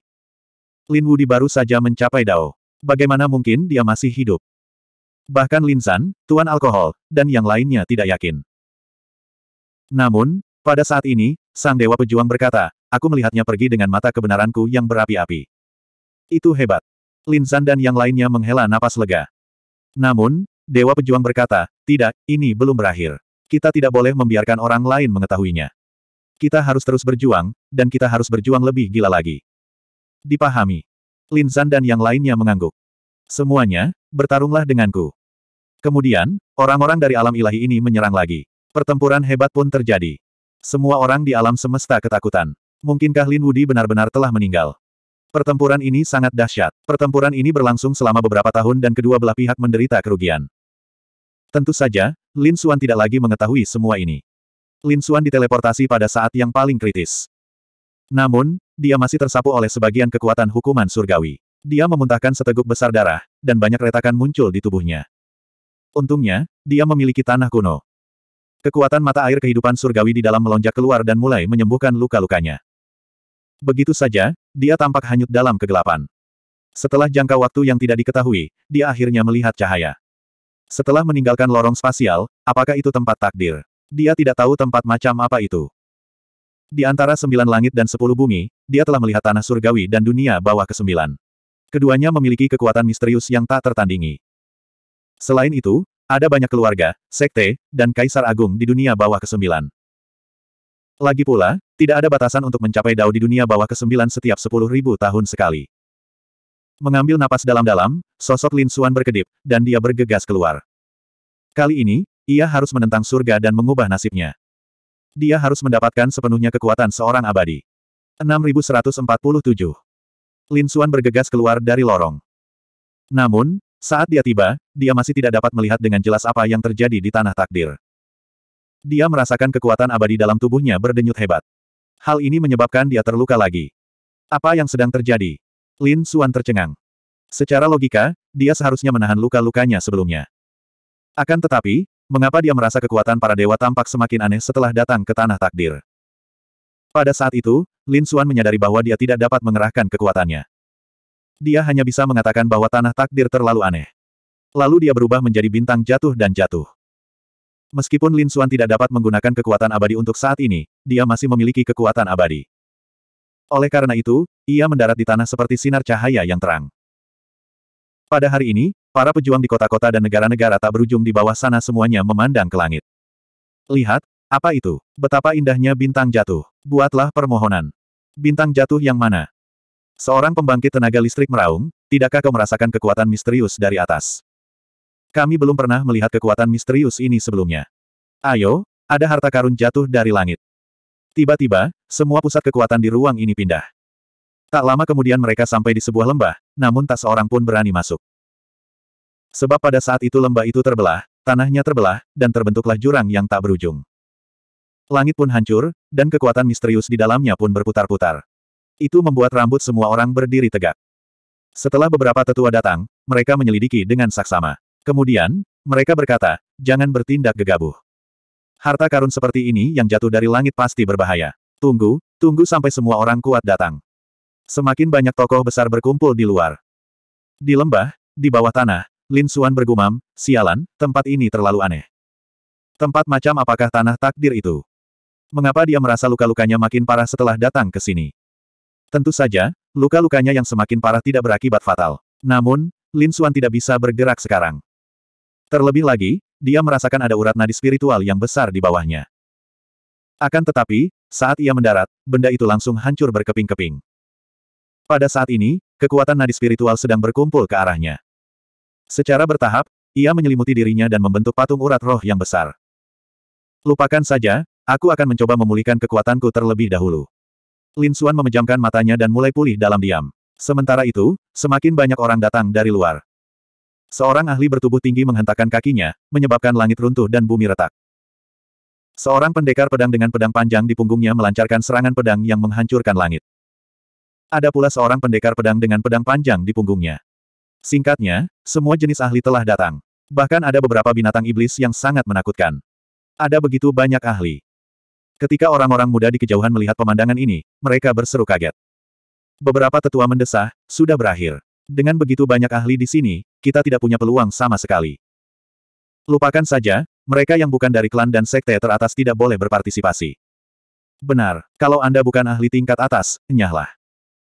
Lin Wudi baru saja mencapai Dao. Bagaimana mungkin dia masih hidup? Bahkan Lin San, Tuan Alkohol, dan yang lainnya tidak yakin. Namun, pada saat ini, Sang Dewa Pejuang berkata, aku melihatnya pergi dengan mata kebenaranku yang berapi-api. Itu hebat. Lin San dan yang lainnya menghela napas lega. Namun, Dewa Pejuang berkata, tidak, ini belum berakhir. Kita tidak boleh membiarkan orang lain mengetahuinya. Kita harus terus berjuang, dan kita harus berjuang lebih gila lagi. Dipahami. Lin Zan dan yang lainnya mengangguk. Semuanya, bertarunglah denganku. Kemudian, orang-orang dari alam ilahi ini menyerang lagi. Pertempuran hebat pun terjadi. Semua orang di alam semesta ketakutan. Mungkinkah Lin Wudi benar-benar telah meninggal? Pertempuran ini sangat dahsyat. Pertempuran ini berlangsung selama beberapa tahun dan kedua belah pihak menderita kerugian. Tentu saja, Lin Suan tidak lagi mengetahui semua ini. Lin Suan diteleportasi pada saat yang paling kritis. Namun, dia masih tersapu oleh sebagian kekuatan hukuman surgawi. Dia memuntahkan seteguk besar darah, dan banyak retakan muncul di tubuhnya. Untungnya, dia memiliki tanah kuno. Kekuatan mata air kehidupan surgawi di dalam melonjak keluar dan mulai menyembuhkan luka-lukanya. Begitu saja, dia tampak hanyut dalam kegelapan. Setelah jangka waktu yang tidak diketahui, dia akhirnya melihat cahaya. Setelah meninggalkan lorong spasial, apakah itu tempat takdir? Dia tidak tahu tempat macam apa itu. Di antara sembilan langit dan sepuluh bumi, dia telah melihat tanah surgawi dan dunia bawah kesembilan. Keduanya memiliki kekuatan misterius yang tak tertandingi. Selain itu, ada banyak keluarga, sekte, dan kaisar agung di dunia bawah kesembilan. Lagi pula, tidak ada batasan untuk mencapai dao di dunia bawah kesembilan setiap sepuluh ribu tahun sekali. Mengambil napas dalam-dalam, sosok Lin Xuan berkedip, dan dia bergegas keluar. Kali ini, ia harus menentang surga dan mengubah nasibnya. Dia harus mendapatkan sepenuhnya kekuatan seorang abadi. 6147 Lin Xuan bergegas keluar dari lorong. Namun, saat dia tiba, dia masih tidak dapat melihat dengan jelas apa yang terjadi di tanah takdir. Dia merasakan kekuatan abadi dalam tubuhnya berdenyut hebat. Hal ini menyebabkan dia terluka lagi. Apa yang sedang terjadi? Lin Suan tercengang. Secara logika, dia seharusnya menahan luka-lukanya sebelumnya. Akan tetapi, mengapa dia merasa kekuatan para dewa tampak semakin aneh setelah datang ke tanah takdir? Pada saat itu, Lin Suan menyadari bahwa dia tidak dapat mengerahkan kekuatannya. Dia hanya bisa mengatakan bahwa tanah takdir terlalu aneh. Lalu dia berubah menjadi bintang jatuh dan jatuh. Meskipun Lin Suan tidak dapat menggunakan kekuatan abadi untuk saat ini, dia masih memiliki kekuatan abadi. Oleh karena itu, ia mendarat di tanah seperti sinar cahaya yang terang. Pada hari ini, para pejuang di kota-kota dan negara-negara tak berujung di bawah sana semuanya memandang ke langit. Lihat, apa itu? Betapa indahnya bintang jatuh. Buatlah permohonan. Bintang jatuh yang mana? Seorang pembangkit tenaga listrik meraung, tidakkah kau merasakan kekuatan misterius dari atas? Kami belum pernah melihat kekuatan misterius ini sebelumnya. Ayo, ada harta karun jatuh dari langit. Tiba-tiba, semua pusat kekuatan di ruang ini pindah. Tak lama kemudian mereka sampai di sebuah lembah, namun tak seorang pun berani masuk. Sebab pada saat itu lembah itu terbelah, tanahnya terbelah, dan terbentuklah jurang yang tak berujung. Langit pun hancur, dan kekuatan misterius di dalamnya pun berputar-putar. Itu membuat rambut semua orang berdiri tegak. Setelah beberapa tetua datang, mereka menyelidiki dengan saksama. Kemudian, mereka berkata, jangan bertindak gegabah. Harta karun seperti ini yang jatuh dari langit pasti berbahaya. Tunggu, tunggu sampai semua orang kuat datang. Semakin banyak tokoh besar berkumpul di luar. Di lembah, di bawah tanah, Lin Suan bergumam, sialan, tempat ini terlalu aneh. Tempat macam apakah tanah takdir itu? Mengapa dia merasa luka-lukanya makin parah setelah datang ke sini? Tentu saja, luka-lukanya yang semakin parah tidak berakibat fatal. Namun, Lin Suan tidak bisa bergerak sekarang. Terlebih lagi, dia merasakan ada urat nadi spiritual yang besar di bawahnya. Akan tetapi, saat ia mendarat, benda itu langsung hancur berkeping-keping. Pada saat ini, kekuatan nadi spiritual sedang berkumpul ke arahnya. Secara bertahap, ia menyelimuti dirinya dan membentuk patung urat roh yang besar. Lupakan saja, aku akan mencoba memulihkan kekuatanku terlebih dahulu. Lin Xuan memejamkan matanya dan mulai pulih dalam diam. Sementara itu, semakin banyak orang datang dari luar. Seorang ahli bertubuh tinggi menghentakkan kakinya, menyebabkan langit runtuh dan bumi retak. Seorang pendekar pedang dengan pedang panjang di punggungnya melancarkan serangan pedang yang menghancurkan langit. Ada pula seorang pendekar pedang dengan pedang panjang di punggungnya. Singkatnya, semua jenis ahli telah datang. Bahkan ada beberapa binatang iblis yang sangat menakutkan. Ada begitu banyak ahli. Ketika orang-orang muda di kejauhan melihat pemandangan ini, mereka berseru kaget. Beberapa tetua mendesah, sudah berakhir. Dengan begitu banyak ahli di sini, kita tidak punya peluang sama sekali. Lupakan saja, mereka yang bukan dari klan dan sekte teratas tidak boleh berpartisipasi. Benar, kalau Anda bukan ahli tingkat atas, nyahlah.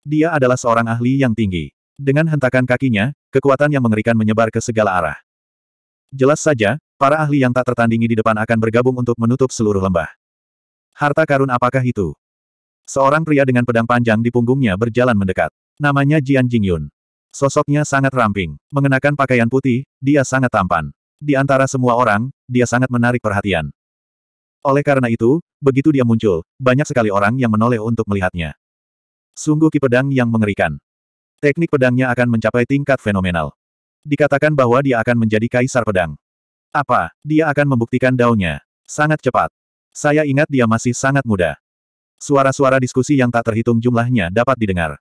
Dia adalah seorang ahli yang tinggi. Dengan hentakan kakinya, kekuatan yang mengerikan menyebar ke segala arah. Jelas saja, para ahli yang tak tertandingi di depan akan bergabung untuk menutup seluruh lembah. Harta karun apakah itu? Seorang pria dengan pedang panjang di punggungnya berjalan mendekat. Namanya Jian Jingyun. Sosoknya sangat ramping. Mengenakan pakaian putih, dia sangat tampan. Di antara semua orang, dia sangat menarik perhatian. Oleh karena itu, begitu dia muncul, banyak sekali orang yang menoleh untuk melihatnya. Sungguh ki pedang yang mengerikan. Teknik pedangnya akan mencapai tingkat fenomenal. Dikatakan bahwa dia akan menjadi kaisar pedang. Apa, dia akan membuktikan daunnya. Sangat cepat. Saya ingat dia masih sangat muda. Suara-suara diskusi yang tak terhitung jumlahnya dapat didengar.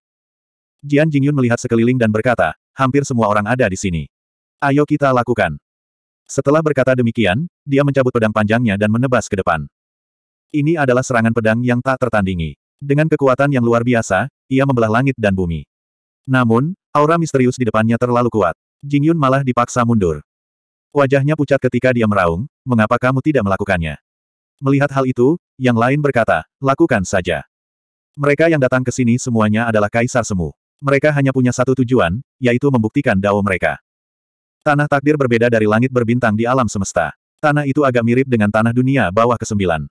Jian Jingyun melihat sekeliling dan berkata, hampir semua orang ada di sini. Ayo kita lakukan. Setelah berkata demikian, dia mencabut pedang panjangnya dan menebas ke depan. Ini adalah serangan pedang yang tak tertandingi. Dengan kekuatan yang luar biasa, ia membelah langit dan bumi. Namun, aura misterius di depannya terlalu kuat. Jingyun malah dipaksa mundur. Wajahnya pucat ketika dia meraung, mengapa kamu tidak melakukannya? Melihat hal itu, yang lain berkata, lakukan saja. Mereka yang datang ke sini semuanya adalah kaisar semu. Mereka hanya punya satu tujuan, yaitu membuktikan dao mereka. Tanah takdir berbeda dari langit berbintang di alam semesta. Tanah itu agak mirip dengan tanah dunia bawah kesembilan.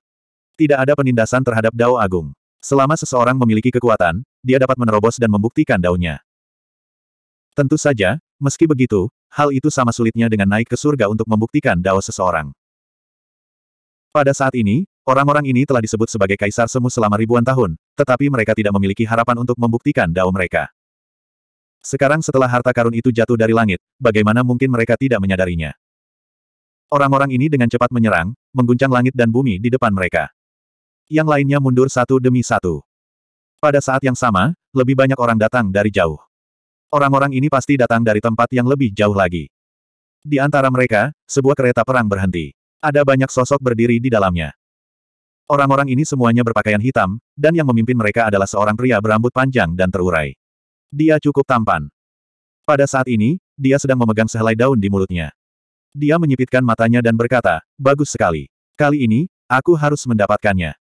Tidak ada penindasan terhadap dao agung. Selama seseorang memiliki kekuatan, dia dapat menerobos dan membuktikan daunnya. Tentu saja, meski begitu, hal itu sama sulitnya dengan naik ke surga untuk membuktikan dao seseorang. Pada saat ini, orang-orang ini telah disebut sebagai kaisar semu selama ribuan tahun, tetapi mereka tidak memiliki harapan untuk membuktikan dao mereka. Sekarang setelah harta karun itu jatuh dari langit, bagaimana mungkin mereka tidak menyadarinya? Orang-orang ini dengan cepat menyerang, mengguncang langit dan bumi di depan mereka. Yang lainnya mundur satu demi satu. Pada saat yang sama, lebih banyak orang datang dari jauh. Orang-orang ini pasti datang dari tempat yang lebih jauh lagi. Di antara mereka, sebuah kereta perang berhenti. Ada banyak sosok berdiri di dalamnya. Orang-orang ini semuanya berpakaian hitam, dan yang memimpin mereka adalah seorang pria berambut panjang dan terurai. Dia cukup tampan. Pada saat ini, dia sedang memegang sehelai daun di mulutnya. Dia menyipitkan matanya dan berkata, bagus sekali. Kali ini, aku harus mendapatkannya.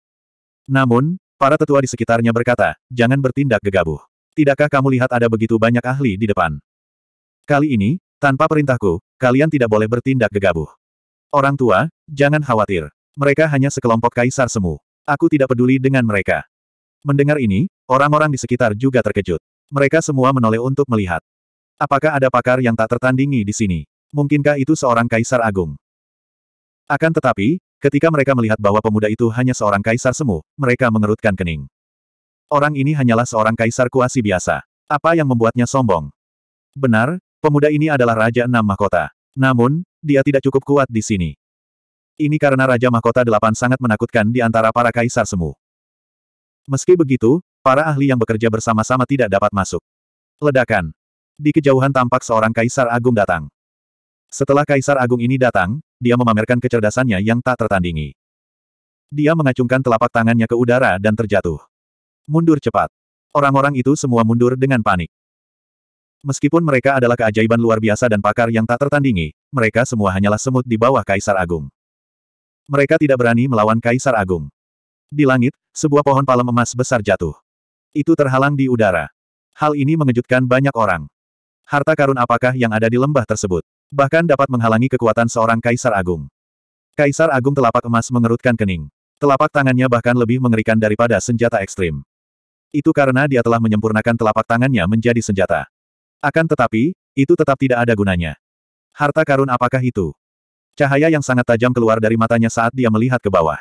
Namun, para tetua di sekitarnya berkata, jangan bertindak gegabah. Tidakkah kamu lihat ada begitu banyak ahli di depan? Kali ini, tanpa perintahku, kalian tidak boleh bertindak gegabah. Orang tua, jangan khawatir. Mereka hanya sekelompok kaisar semu. Aku tidak peduli dengan mereka. Mendengar ini, orang-orang di sekitar juga terkejut. Mereka semua menoleh untuk melihat. Apakah ada pakar yang tak tertandingi di sini? Mungkinkah itu seorang kaisar agung? Akan tetapi, ketika mereka melihat bahwa pemuda itu hanya seorang kaisar semu, mereka mengerutkan kening. Orang ini hanyalah seorang kaisar kuasi biasa. Apa yang membuatnya sombong? Benar, pemuda ini adalah Raja Enam Mahkota. Namun, dia tidak cukup kuat di sini. Ini karena Raja Mahkota Delapan sangat menakutkan di antara para kaisar semu. Meski begitu, Para ahli yang bekerja bersama-sama tidak dapat masuk. Ledakan. Di kejauhan tampak seorang kaisar agung datang. Setelah kaisar agung ini datang, dia memamerkan kecerdasannya yang tak tertandingi. Dia mengacungkan telapak tangannya ke udara dan terjatuh. Mundur cepat. Orang-orang itu semua mundur dengan panik. Meskipun mereka adalah keajaiban luar biasa dan pakar yang tak tertandingi, mereka semua hanyalah semut di bawah Kaisar Agung. Mereka tidak berani melawan Kaisar Agung. Di langit, sebuah pohon palem emas besar jatuh. Itu terhalang di udara. Hal ini mengejutkan banyak orang. Harta karun apakah yang ada di lembah tersebut? Bahkan dapat menghalangi kekuatan seorang Kaisar Agung. Kaisar Agung telapak emas mengerutkan kening. Telapak tangannya bahkan lebih mengerikan daripada senjata ekstrim. Itu karena dia telah menyempurnakan telapak tangannya menjadi senjata. Akan tetapi, itu tetap tidak ada gunanya. Harta karun apakah itu? Cahaya yang sangat tajam keluar dari matanya saat dia melihat ke bawah.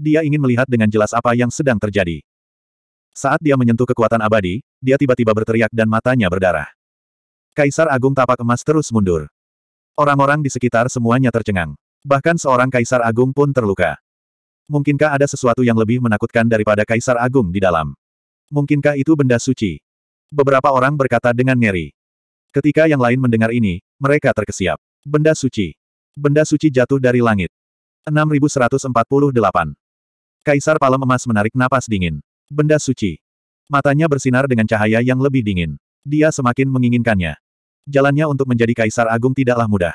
Dia ingin melihat dengan jelas apa yang sedang terjadi. Saat dia menyentuh kekuatan abadi, dia tiba-tiba berteriak dan matanya berdarah. Kaisar Agung Tapak Emas terus mundur. Orang-orang di sekitar semuanya tercengang. Bahkan seorang Kaisar Agung pun terluka. Mungkinkah ada sesuatu yang lebih menakutkan daripada Kaisar Agung di dalam? Mungkinkah itu benda suci? Beberapa orang berkata dengan ngeri. Ketika yang lain mendengar ini, mereka terkesiap. Benda suci. Benda suci jatuh dari langit. 6148. Kaisar Palem Emas menarik napas dingin. Benda suci. Matanya bersinar dengan cahaya yang lebih dingin. Dia semakin menginginkannya. Jalannya untuk menjadi kaisar agung tidaklah mudah.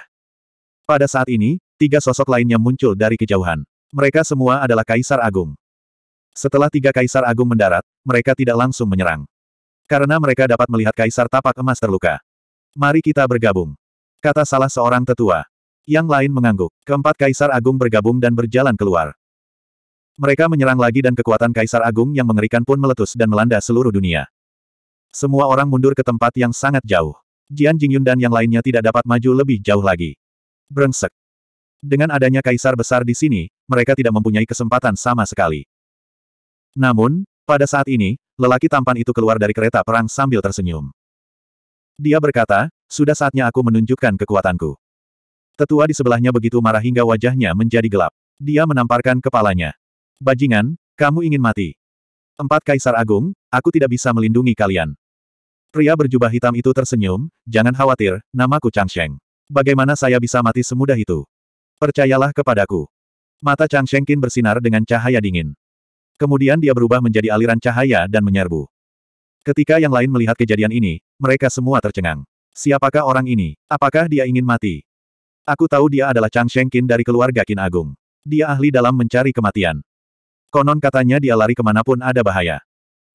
Pada saat ini, tiga sosok lainnya muncul dari kejauhan. Mereka semua adalah kaisar agung. Setelah tiga kaisar agung mendarat, mereka tidak langsung menyerang. Karena mereka dapat melihat kaisar tapak emas terluka. Mari kita bergabung. Kata salah seorang tetua. Yang lain mengangguk. Keempat kaisar agung bergabung dan berjalan keluar. Mereka menyerang lagi dan kekuatan Kaisar Agung yang mengerikan pun meletus dan melanda seluruh dunia. Semua orang mundur ke tempat yang sangat jauh. Jian Jingyun dan yang lainnya tidak dapat maju lebih jauh lagi. Brengsek. Dengan adanya Kaisar besar di sini, mereka tidak mempunyai kesempatan sama sekali. Namun, pada saat ini, lelaki tampan itu keluar dari kereta perang sambil tersenyum. Dia berkata, sudah saatnya aku menunjukkan kekuatanku. Tetua di sebelahnya begitu marah hingga wajahnya menjadi gelap. Dia menamparkan kepalanya. Bajingan, kamu ingin mati. Empat kaisar agung, aku tidak bisa melindungi kalian. Pria berjubah hitam itu tersenyum, jangan khawatir, namaku Changsheng. Bagaimana saya bisa mati semudah itu? Percayalah kepadaku. Mata Changsheng Qin bersinar dengan cahaya dingin. Kemudian dia berubah menjadi aliran cahaya dan menyerbu. Ketika yang lain melihat kejadian ini, mereka semua tercengang. Siapakah orang ini? Apakah dia ingin mati? Aku tahu dia adalah Chang Shengkin dari keluarga Qin Agung. Dia ahli dalam mencari kematian. Konon katanya dia lari kemanapun ada bahaya.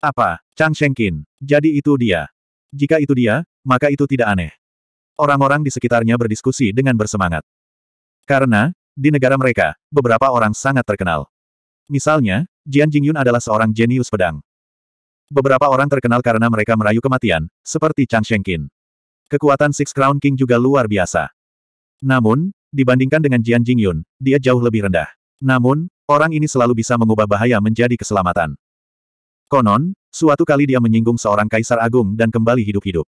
Apa? Chang Shengqin. Jadi itu dia. Jika itu dia, maka itu tidak aneh. Orang-orang di sekitarnya berdiskusi dengan bersemangat. Karena, di negara mereka, beberapa orang sangat terkenal. Misalnya, Jian Jingyun adalah seorang jenius pedang. Beberapa orang terkenal karena mereka merayu kematian, seperti Chang Shengqin. Kekuatan Six Crown King juga luar biasa. Namun, dibandingkan dengan Jian Jingyun, dia jauh lebih rendah. Namun, Orang ini selalu bisa mengubah bahaya menjadi keselamatan. Konon, suatu kali dia menyinggung seorang kaisar agung dan kembali hidup-hidup.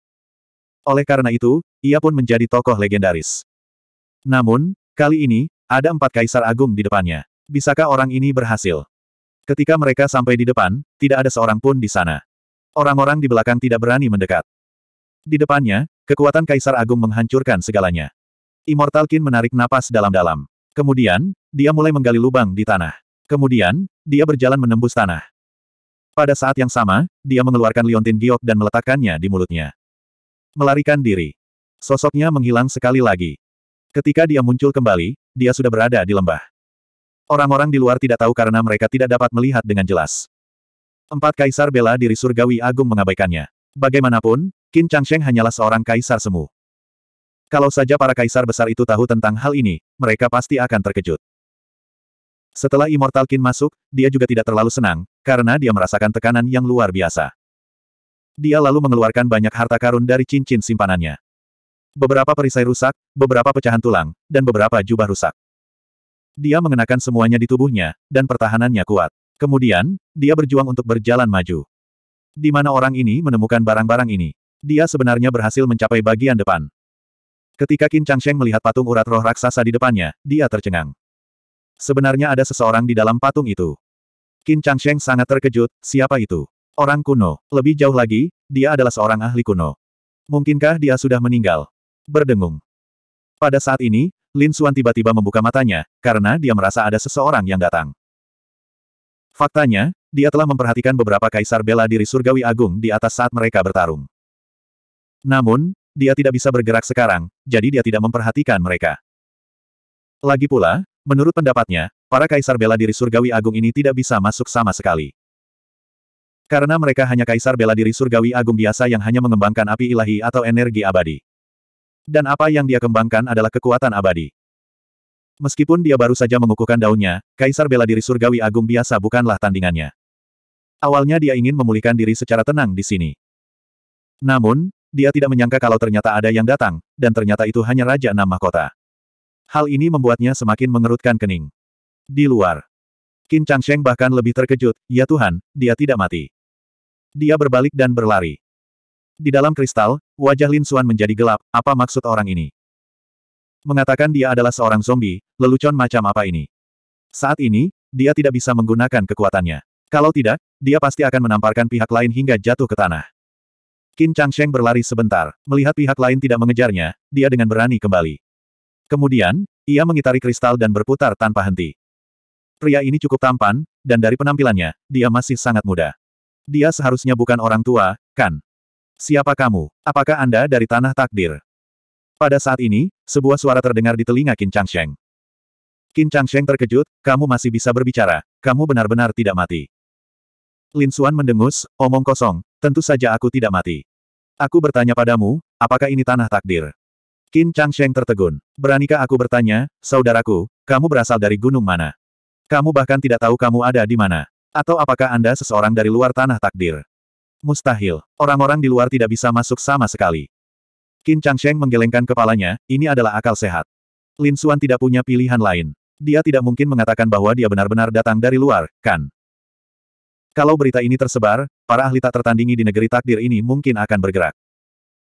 Oleh karena itu, ia pun menjadi tokoh legendaris. Namun, kali ini, ada empat kaisar agung di depannya. Bisakah orang ini berhasil? Ketika mereka sampai di depan, tidak ada seorang pun di sana. Orang-orang di belakang tidak berani mendekat. Di depannya, kekuatan kaisar agung menghancurkan segalanya. Immortal Kin menarik napas dalam-dalam. Kemudian, dia mulai menggali lubang di tanah. Kemudian, dia berjalan menembus tanah. Pada saat yang sama, dia mengeluarkan liontin giok dan meletakkannya di mulutnya. Melarikan diri. Sosoknya menghilang sekali lagi. Ketika dia muncul kembali, dia sudah berada di lembah. Orang-orang di luar tidak tahu karena mereka tidak dapat melihat dengan jelas. Empat kaisar bela diri surgawi agung mengabaikannya. Bagaimanapun, Qin Changsheng hanyalah seorang kaisar semu. Kalau saja para kaisar besar itu tahu tentang hal ini, mereka pasti akan terkejut. Setelah Immortal Kin masuk, dia juga tidak terlalu senang, karena dia merasakan tekanan yang luar biasa. Dia lalu mengeluarkan banyak harta karun dari cincin simpanannya. Beberapa perisai rusak, beberapa pecahan tulang, dan beberapa jubah rusak. Dia mengenakan semuanya di tubuhnya, dan pertahanannya kuat. Kemudian, dia berjuang untuk berjalan maju. Di mana orang ini menemukan barang-barang ini, dia sebenarnya berhasil mencapai bagian depan. Ketika Qin Changsheng melihat patung urat roh raksasa di depannya, dia tercengang. Sebenarnya ada seseorang di dalam patung itu. Qin Changsheng sangat terkejut, siapa itu? Orang kuno. Lebih jauh lagi, dia adalah seorang ahli kuno. Mungkinkah dia sudah meninggal? Berdengung. Pada saat ini, Lin Xuan tiba-tiba membuka matanya, karena dia merasa ada seseorang yang datang. Faktanya, dia telah memperhatikan beberapa kaisar bela diri surgawi agung di atas saat mereka bertarung. Namun, dia tidak bisa bergerak sekarang, jadi dia tidak memperhatikan mereka. Lagi pula, Menurut pendapatnya, para kaisar bela diri surgawi agung ini tidak bisa masuk sama sekali. Karena mereka hanya kaisar bela diri surgawi agung biasa yang hanya mengembangkan api ilahi atau energi abadi. Dan apa yang dia kembangkan adalah kekuatan abadi. Meskipun dia baru saja mengukuhkan daunnya, kaisar bela diri surgawi agung biasa bukanlah tandingannya. Awalnya dia ingin memulihkan diri secara tenang di sini. Namun, dia tidak menyangka kalau ternyata ada yang datang, dan ternyata itu hanya Raja Enam Mahkota. Hal ini membuatnya semakin mengerutkan kening. Di luar. Qin Changsheng bahkan lebih terkejut, ya Tuhan, dia tidak mati. Dia berbalik dan berlari. Di dalam kristal, wajah Lin Xuan menjadi gelap, apa maksud orang ini? Mengatakan dia adalah seorang zombie, lelucon macam apa ini? Saat ini, dia tidak bisa menggunakan kekuatannya. Kalau tidak, dia pasti akan menamparkan pihak lain hingga jatuh ke tanah. Qin Changsheng berlari sebentar, melihat pihak lain tidak mengejarnya, dia dengan berani kembali. Kemudian, ia mengitari kristal dan berputar tanpa henti. Pria ini cukup tampan, dan dari penampilannya, dia masih sangat muda. Dia seharusnya bukan orang tua, kan? Siapa kamu? Apakah Anda dari Tanah Takdir? Pada saat ini, sebuah suara terdengar di telinga Qin Changsheng. Qin Changsheng terkejut, kamu masih bisa berbicara, kamu benar-benar tidak mati. Lin Xuan mendengus, omong kosong, tentu saja aku tidak mati. Aku bertanya padamu, apakah ini Tanah Takdir? Qin Changsheng tertegun. Beranikah aku bertanya, saudaraku, kamu berasal dari gunung mana? Kamu bahkan tidak tahu kamu ada di mana. Atau apakah Anda seseorang dari luar tanah takdir? Mustahil. Orang-orang di luar tidak bisa masuk sama sekali. Qin Changsheng menggelengkan kepalanya, ini adalah akal sehat. Lin Xuan tidak punya pilihan lain. Dia tidak mungkin mengatakan bahwa dia benar-benar datang dari luar, kan? Kalau berita ini tersebar, para ahli tak tertandingi di negeri takdir ini mungkin akan bergerak.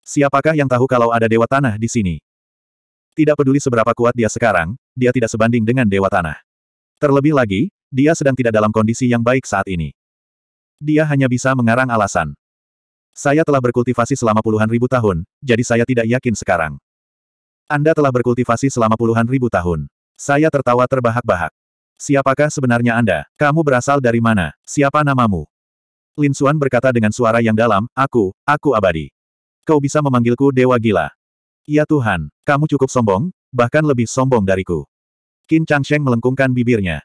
Siapakah yang tahu kalau ada dewa tanah di sini? Tidak peduli seberapa kuat dia sekarang, dia tidak sebanding dengan dewa tanah. Terlebih lagi, dia sedang tidak dalam kondisi yang baik saat ini. Dia hanya bisa mengarang alasan. Saya telah berkultivasi selama puluhan ribu tahun, jadi saya tidak yakin sekarang. Anda telah berkultivasi selama puluhan ribu tahun. Saya tertawa terbahak-bahak. Siapakah sebenarnya Anda? Kamu berasal dari mana? Siapa namamu? Lin Xuan berkata dengan suara yang dalam, Aku, aku abadi. Kau bisa memanggilku dewa gila. Ya Tuhan, kamu cukup sombong, bahkan lebih sombong dariku. Qin Changsheng melengkungkan bibirnya.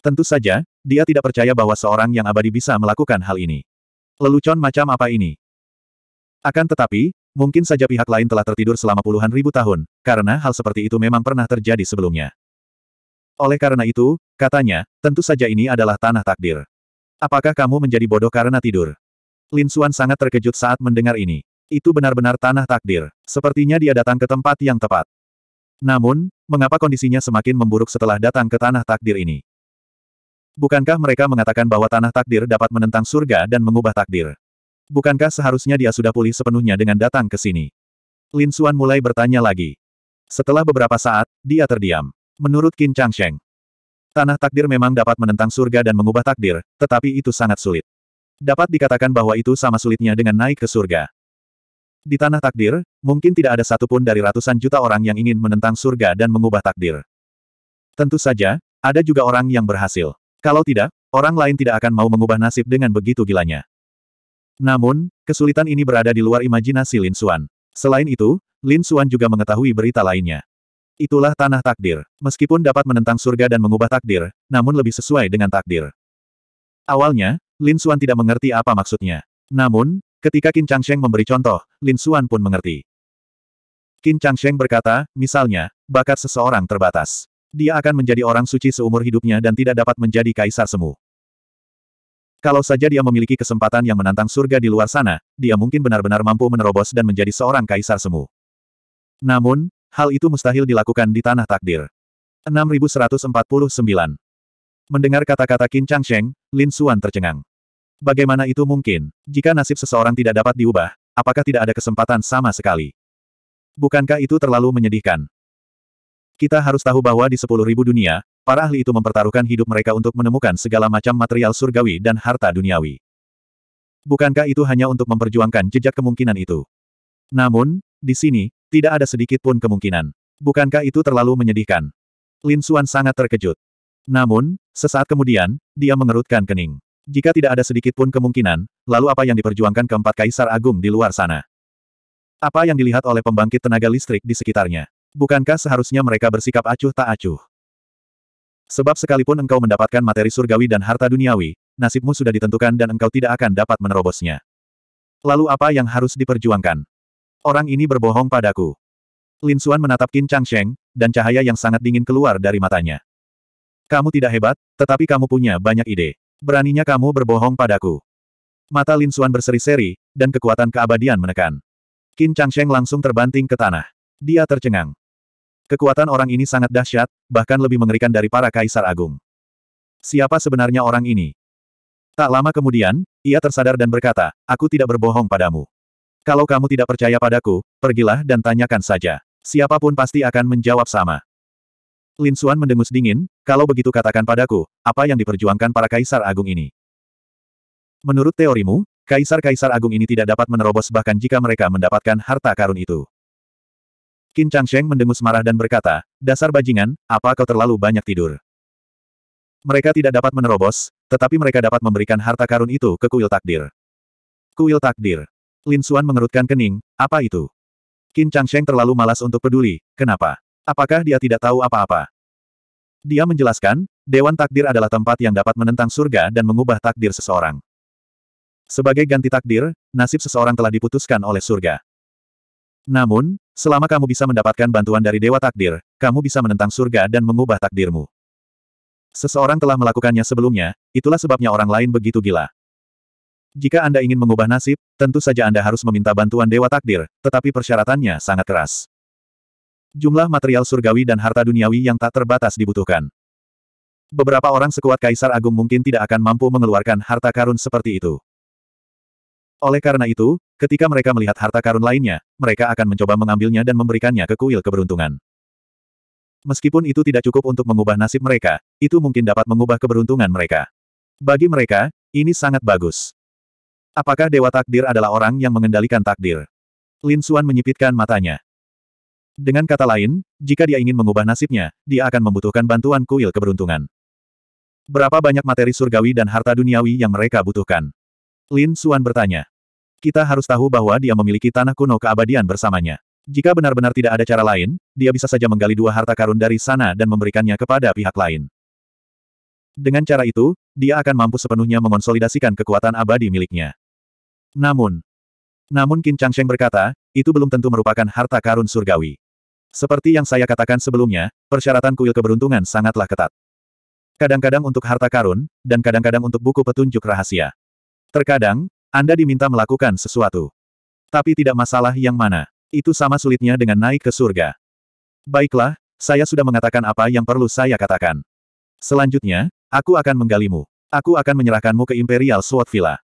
Tentu saja, dia tidak percaya bahwa seorang yang abadi bisa melakukan hal ini. Lelucon macam apa ini? Akan tetapi, mungkin saja pihak lain telah tertidur selama puluhan ribu tahun, karena hal seperti itu memang pernah terjadi sebelumnya. Oleh karena itu, katanya, tentu saja ini adalah tanah takdir. Apakah kamu menjadi bodoh karena tidur? Lin Xuan sangat terkejut saat mendengar ini. Itu benar-benar tanah takdir. Sepertinya dia datang ke tempat yang tepat. Namun, mengapa kondisinya semakin memburuk setelah datang ke tanah takdir ini? Bukankah mereka mengatakan bahwa tanah takdir dapat menentang surga dan mengubah takdir? Bukankah seharusnya dia sudah pulih sepenuhnya dengan datang ke sini? Lin Xuan mulai bertanya lagi. Setelah beberapa saat, dia terdiam. Menurut Qin Changsheng, tanah takdir memang dapat menentang surga dan mengubah takdir, tetapi itu sangat sulit. Dapat dikatakan bahwa itu sama sulitnya dengan naik ke surga. Di tanah takdir, mungkin tidak ada satupun dari ratusan juta orang yang ingin menentang surga dan mengubah takdir. Tentu saja, ada juga orang yang berhasil. Kalau tidak, orang lain tidak akan mau mengubah nasib dengan begitu gilanya. Namun, kesulitan ini berada di luar imajinasi Lin Xuan. Selain itu, Lin Xuan juga mengetahui berita lainnya. Itulah tanah takdir. Meskipun dapat menentang surga dan mengubah takdir, namun lebih sesuai dengan takdir. Awalnya, Lin Xuan tidak mengerti apa maksudnya. Namun, Ketika Qin Changsheng memberi contoh, Lin Xuan pun mengerti. Qin Changsheng berkata, misalnya, bakat seseorang terbatas. Dia akan menjadi orang suci seumur hidupnya dan tidak dapat menjadi kaisar semu. Kalau saja dia memiliki kesempatan yang menantang surga di luar sana, dia mungkin benar-benar mampu menerobos dan menjadi seorang kaisar semu. Namun, hal itu mustahil dilakukan di tanah takdir. 6149 Mendengar kata-kata Qin Changsheng, Lin Xuan tercengang. Bagaimana itu mungkin? Jika nasib seseorang tidak dapat diubah, apakah tidak ada kesempatan sama sekali? Bukankah itu terlalu menyedihkan? Kita harus tahu bahwa di sepuluh ribu dunia, para ahli itu mempertaruhkan hidup mereka untuk menemukan segala macam material surgawi dan harta duniawi. Bukankah itu hanya untuk memperjuangkan jejak kemungkinan itu? Namun, di sini, tidak ada sedikit pun kemungkinan. Bukankah itu terlalu menyedihkan? Lin Xuan sangat terkejut. Namun, sesaat kemudian, dia mengerutkan kening. Jika tidak ada sedikit pun kemungkinan, lalu apa yang diperjuangkan keempat kaisar agung di luar sana? Apa yang dilihat oleh pembangkit tenaga listrik di sekitarnya? Bukankah seharusnya mereka bersikap acuh tak acuh? Sebab sekalipun engkau mendapatkan materi surgawi dan harta duniawi, nasibmu sudah ditentukan dan engkau tidak akan dapat menerobosnya. Lalu apa yang harus diperjuangkan? Orang ini berbohong padaku. Lin Xuan menatap Qin Changsheng, dan cahaya yang sangat dingin keluar dari matanya. Kamu tidak hebat, tetapi kamu punya banyak ide. Beraninya kamu berbohong padaku. Mata Lin Xuan berseri-seri, dan kekuatan keabadian menekan. Qin Changsheng langsung terbanting ke tanah. Dia tercengang. Kekuatan orang ini sangat dahsyat, bahkan lebih mengerikan dari para kaisar agung. Siapa sebenarnya orang ini? Tak lama kemudian, ia tersadar dan berkata, aku tidak berbohong padamu. Kalau kamu tidak percaya padaku, pergilah dan tanyakan saja. Siapapun pasti akan menjawab sama. Lin Xuan mendengus dingin, kalau begitu katakan padaku, apa yang diperjuangkan para kaisar agung ini? Menurut teorimu, kaisar-kaisar agung ini tidak dapat menerobos bahkan jika mereka mendapatkan harta karun itu. Qin Changsheng mendengus marah dan berkata, dasar bajingan, apa kau terlalu banyak tidur? Mereka tidak dapat menerobos, tetapi mereka dapat memberikan harta karun itu ke kuil takdir. Kuil takdir. Lin Xuan mengerutkan kening, apa itu? Qin Changsheng terlalu malas untuk peduli, kenapa? Apakah dia tidak tahu apa-apa? Dia menjelaskan, Dewan Takdir adalah tempat yang dapat menentang surga dan mengubah takdir seseorang. Sebagai ganti takdir, nasib seseorang telah diputuskan oleh surga. Namun, selama kamu bisa mendapatkan bantuan dari Dewa Takdir, kamu bisa menentang surga dan mengubah takdirmu. Seseorang telah melakukannya sebelumnya, itulah sebabnya orang lain begitu gila. Jika Anda ingin mengubah nasib, tentu saja Anda harus meminta bantuan Dewa Takdir, tetapi persyaratannya sangat keras. Jumlah material surgawi dan harta duniawi yang tak terbatas dibutuhkan. Beberapa orang sekuat Kaisar Agung mungkin tidak akan mampu mengeluarkan harta karun seperti itu. Oleh karena itu, ketika mereka melihat harta karun lainnya, mereka akan mencoba mengambilnya dan memberikannya ke kuil keberuntungan. Meskipun itu tidak cukup untuk mengubah nasib mereka, itu mungkin dapat mengubah keberuntungan mereka. Bagi mereka, ini sangat bagus. Apakah Dewa Takdir adalah orang yang mengendalikan takdir? Lin Xuan menyipitkan matanya. Dengan kata lain, jika dia ingin mengubah nasibnya, dia akan membutuhkan bantuan kuil keberuntungan. Berapa banyak materi surgawi dan harta duniawi yang mereka butuhkan? Lin Suan bertanya. Kita harus tahu bahwa dia memiliki tanah kuno keabadian bersamanya. Jika benar-benar tidak ada cara lain, dia bisa saja menggali dua harta karun dari sana dan memberikannya kepada pihak lain. Dengan cara itu, dia akan mampu sepenuhnya mengonsolidasikan kekuatan abadi miliknya. Namun, namun Qin Changsheng berkata, itu belum tentu merupakan harta karun surgawi. Seperti yang saya katakan sebelumnya, persyaratan kuil keberuntungan sangatlah ketat. Kadang-kadang untuk harta karun, dan kadang-kadang untuk buku petunjuk rahasia. Terkadang, Anda diminta melakukan sesuatu. Tapi tidak masalah yang mana. Itu sama sulitnya dengan naik ke surga. Baiklah, saya sudah mengatakan apa yang perlu saya katakan. Selanjutnya, aku akan menggalimu. Aku akan menyerahkanmu ke Imperial Sword Villa.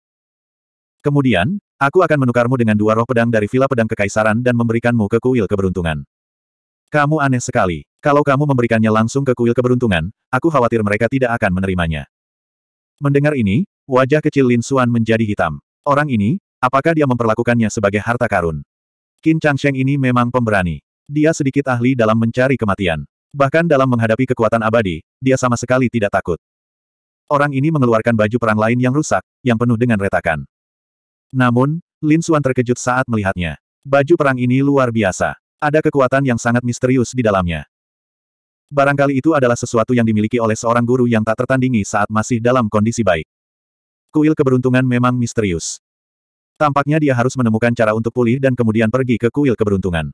Kemudian, Aku akan menukarmu dengan dua roh pedang dari Vila Pedang Kekaisaran dan memberikanmu ke kuil keberuntungan. Kamu aneh sekali. Kalau kamu memberikannya langsung ke kuil keberuntungan, aku khawatir mereka tidak akan menerimanya. Mendengar ini, wajah kecil Lin Xuan menjadi hitam. Orang ini, apakah dia memperlakukannya sebagai harta karun? Qin Changsheng ini memang pemberani. Dia sedikit ahli dalam mencari kematian. Bahkan dalam menghadapi kekuatan abadi, dia sama sekali tidak takut. Orang ini mengeluarkan baju perang lain yang rusak, yang penuh dengan retakan. Namun, Lin Xuan terkejut saat melihatnya. Baju perang ini luar biasa. Ada kekuatan yang sangat misterius di dalamnya. Barangkali itu adalah sesuatu yang dimiliki oleh seorang guru yang tak tertandingi saat masih dalam kondisi baik. Kuil keberuntungan memang misterius. Tampaknya dia harus menemukan cara untuk pulih dan kemudian pergi ke kuil keberuntungan.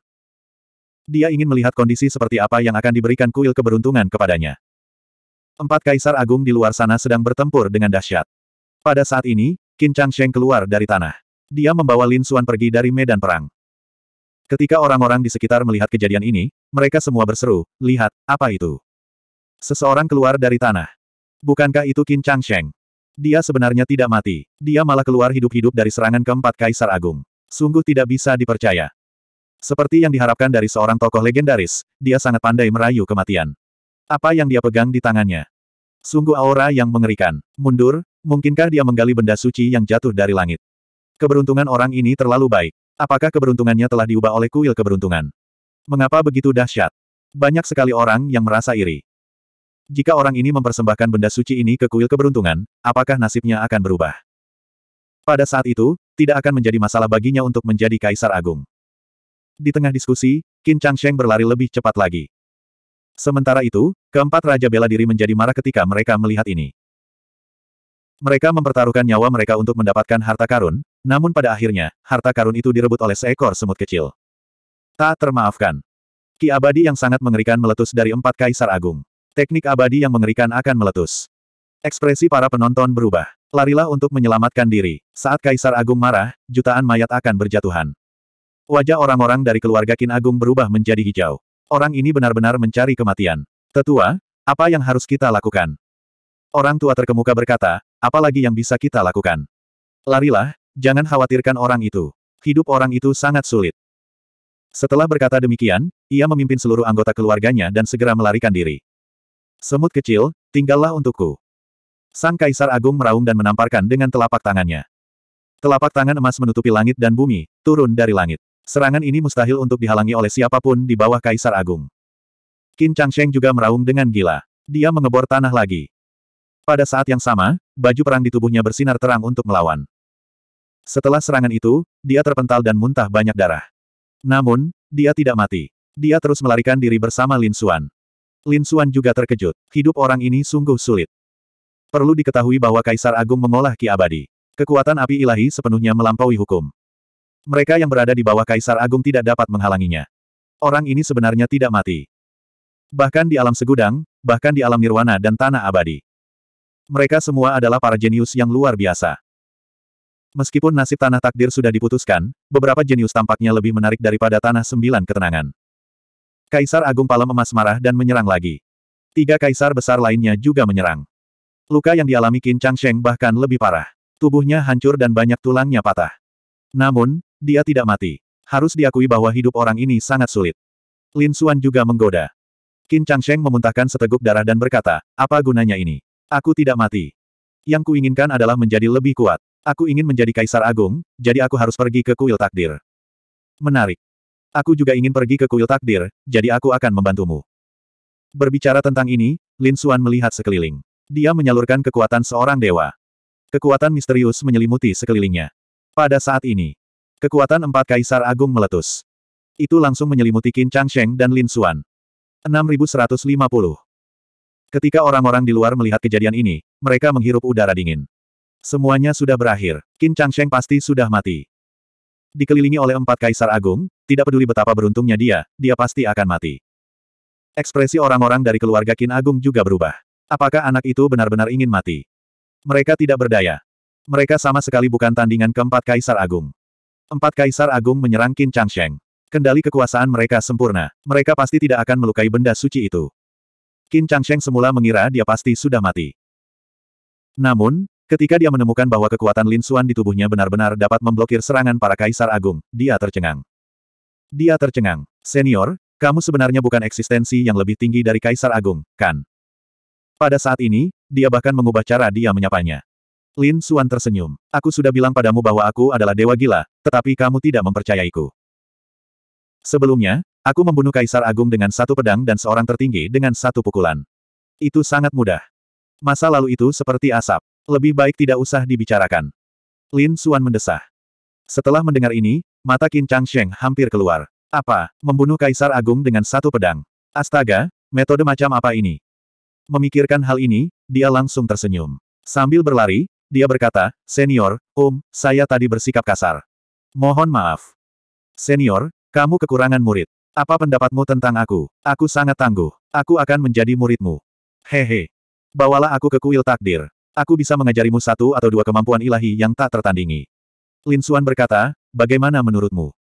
Dia ingin melihat kondisi seperti apa yang akan diberikan kuil keberuntungan kepadanya. Empat kaisar agung di luar sana sedang bertempur dengan dahsyat. Pada saat ini, Qin Sheng keluar dari tanah. Dia membawa Lin Xuan pergi dari medan perang. Ketika orang-orang di sekitar melihat kejadian ini, mereka semua berseru, lihat, apa itu? Seseorang keluar dari tanah. Bukankah itu Qin Sheng? Dia sebenarnya tidak mati. Dia malah keluar hidup-hidup dari serangan keempat Kaisar Agung. Sungguh tidak bisa dipercaya. Seperti yang diharapkan dari seorang tokoh legendaris, dia sangat pandai merayu kematian. Apa yang dia pegang di tangannya? Sungguh aura yang mengerikan. Mundur, mungkinkah dia menggali benda suci yang jatuh dari langit? Keberuntungan orang ini terlalu baik. Apakah keberuntungannya telah diubah oleh kuil keberuntungan? Mengapa begitu dahsyat? Banyak sekali orang yang merasa iri. Jika orang ini mempersembahkan benda suci ini ke kuil keberuntungan, apakah nasibnya akan berubah? Pada saat itu, tidak akan menjadi masalah baginya untuk menjadi kaisar agung. Di tengah diskusi, Qin Changsheng berlari lebih cepat lagi. Sementara itu, keempat raja bela diri menjadi marah ketika mereka melihat ini. Mereka mempertaruhkan nyawa mereka untuk mendapatkan harta karun, namun pada akhirnya, harta karun itu direbut oleh seekor semut kecil. Tak termaafkan. Ki abadi yang sangat mengerikan meletus dari empat kaisar agung. Teknik abadi yang mengerikan akan meletus. Ekspresi para penonton berubah. Larilah untuk menyelamatkan diri. Saat kaisar agung marah, jutaan mayat akan berjatuhan. Wajah orang-orang dari keluarga Kin Agung berubah menjadi hijau. Orang ini benar-benar mencari kematian. Tetua, apa yang harus kita lakukan? Orang tua terkemuka berkata, apalagi yang bisa kita lakukan? Larilah, jangan khawatirkan orang itu. Hidup orang itu sangat sulit. Setelah berkata demikian, ia memimpin seluruh anggota keluarganya dan segera melarikan diri. Semut kecil, tinggallah untukku. Sang Kaisar Agung meraung dan menamparkan dengan telapak tangannya. Telapak tangan emas menutupi langit dan bumi, turun dari langit. Serangan ini mustahil untuk dihalangi oleh siapapun di bawah Kaisar Agung. Qin Changsheng juga meraung dengan gila. Dia mengebor tanah lagi. Pada saat yang sama, baju perang di tubuhnya bersinar terang untuk melawan. Setelah serangan itu, dia terpental dan muntah banyak darah. Namun, dia tidak mati. Dia terus melarikan diri bersama Lin Xuan. Lin Xuan juga terkejut. Hidup orang ini sungguh sulit. Perlu diketahui bahwa Kaisar Agung mengolah Ki Abadi. Kekuatan api ilahi sepenuhnya melampaui hukum. Mereka yang berada di bawah Kaisar Agung tidak dapat menghalanginya. Orang ini sebenarnya tidak mati. Bahkan di alam segudang, bahkan di alam nirwana dan tanah abadi. Mereka semua adalah para jenius yang luar biasa. Meskipun nasib tanah takdir sudah diputuskan, beberapa jenius tampaknya lebih menarik daripada tanah sembilan ketenangan. Kaisar Agung Palem Emas marah dan menyerang lagi. Tiga kaisar besar lainnya juga menyerang. Luka yang dialami Qin Changsheng bahkan lebih parah. Tubuhnya hancur dan banyak tulangnya patah. Namun, dia tidak mati. Harus diakui bahwa hidup orang ini sangat sulit. Lin Xuan juga menggoda. Qin Changsheng memuntahkan seteguk darah dan berkata, apa gunanya ini? Aku tidak mati. Yang kuinginkan adalah menjadi lebih kuat. Aku ingin menjadi kaisar agung, jadi aku harus pergi ke kuil takdir. Menarik. Aku juga ingin pergi ke kuil takdir, jadi aku akan membantumu. Berbicara tentang ini, Lin Xuan melihat sekeliling. Dia menyalurkan kekuatan seorang dewa. Kekuatan misterius menyelimuti sekelilingnya. Pada saat ini, Kekuatan empat kaisar agung meletus. Itu langsung menyelimuti Qin Changsheng dan Lin Xuan. 6150. Ketika orang-orang di luar melihat kejadian ini, mereka menghirup udara dingin. Semuanya sudah berakhir. Qin Changsheng pasti sudah mati. Dikelilingi oleh empat kaisar agung, tidak peduli betapa beruntungnya dia, dia pasti akan mati. Ekspresi orang-orang dari keluarga Qin Agung juga berubah. Apakah anak itu benar-benar ingin mati? Mereka tidak berdaya. Mereka sama sekali bukan tandingan keempat kaisar agung. Empat kaisar agung menyerang Qin Changsheng. Kendali kekuasaan mereka sempurna. Mereka pasti tidak akan melukai benda suci itu. Qin Changsheng semula mengira dia pasti sudah mati. Namun, ketika dia menemukan bahwa kekuatan Lin Xuan di tubuhnya benar-benar dapat memblokir serangan para kaisar agung, dia tercengang. Dia tercengang. Senior, kamu sebenarnya bukan eksistensi yang lebih tinggi dari kaisar agung, kan? Pada saat ini, dia bahkan mengubah cara dia menyapanya. Lin Suan tersenyum. Aku sudah bilang padamu bahwa aku adalah dewa gila, tetapi kamu tidak mempercayaiku. Sebelumnya, aku membunuh Kaisar Agung dengan satu pedang dan seorang tertinggi dengan satu pukulan. Itu sangat mudah. Masa lalu itu seperti asap. Lebih baik tidak usah dibicarakan. Lin Suan mendesah. Setelah mendengar ini, mata Qin Chang Sheng hampir keluar. Apa, membunuh Kaisar Agung dengan satu pedang? Astaga, metode macam apa ini? Memikirkan hal ini, dia langsung tersenyum. Sambil berlari, dia berkata, Senior, Om, saya tadi bersikap kasar. Mohon maaf. Senior, kamu kekurangan murid. Apa pendapatmu tentang aku? Aku sangat tangguh. Aku akan menjadi muridmu. Hehe. Bawalah aku ke kuil takdir. Aku bisa mengajarimu satu atau dua kemampuan ilahi yang tak tertandingi. Lin Xuan berkata, bagaimana menurutmu?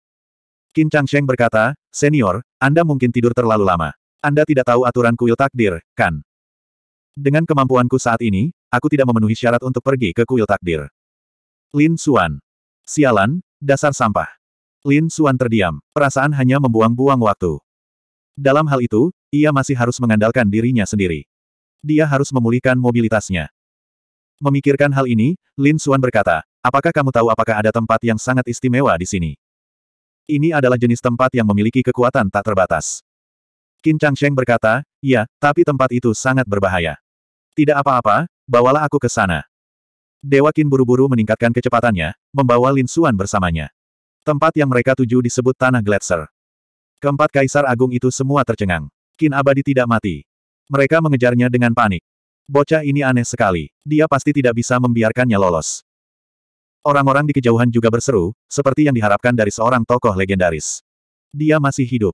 Qin Changsheng berkata, Senior, Anda mungkin tidur terlalu lama. Anda tidak tahu aturan kuil takdir, kan? Dengan kemampuanku saat ini, aku tidak memenuhi syarat untuk pergi ke kuil takdir. Lin Xuan. Sialan, dasar sampah. Lin Xuan terdiam, perasaan hanya membuang-buang waktu. Dalam hal itu, ia masih harus mengandalkan dirinya sendiri. Dia harus memulihkan mobilitasnya. Memikirkan hal ini, Lin Xuan berkata, apakah kamu tahu apakah ada tempat yang sangat istimewa di sini? Ini adalah jenis tempat yang memiliki kekuatan tak terbatas. Qin Changsheng berkata, ya, tapi tempat itu sangat berbahaya. Tidak apa-apa, bawalah aku ke sana. Dewa Qin buru-buru meningkatkan kecepatannya, membawa Lin Xuan bersamanya. Tempat yang mereka tuju disebut Tanah Gletser. Keempat kaisar agung itu semua tercengang. Qin abadi tidak mati. Mereka mengejarnya dengan panik. Bocah ini aneh sekali. Dia pasti tidak bisa membiarkannya lolos. Orang-orang di kejauhan juga berseru, seperti yang diharapkan dari seorang tokoh legendaris. Dia masih hidup.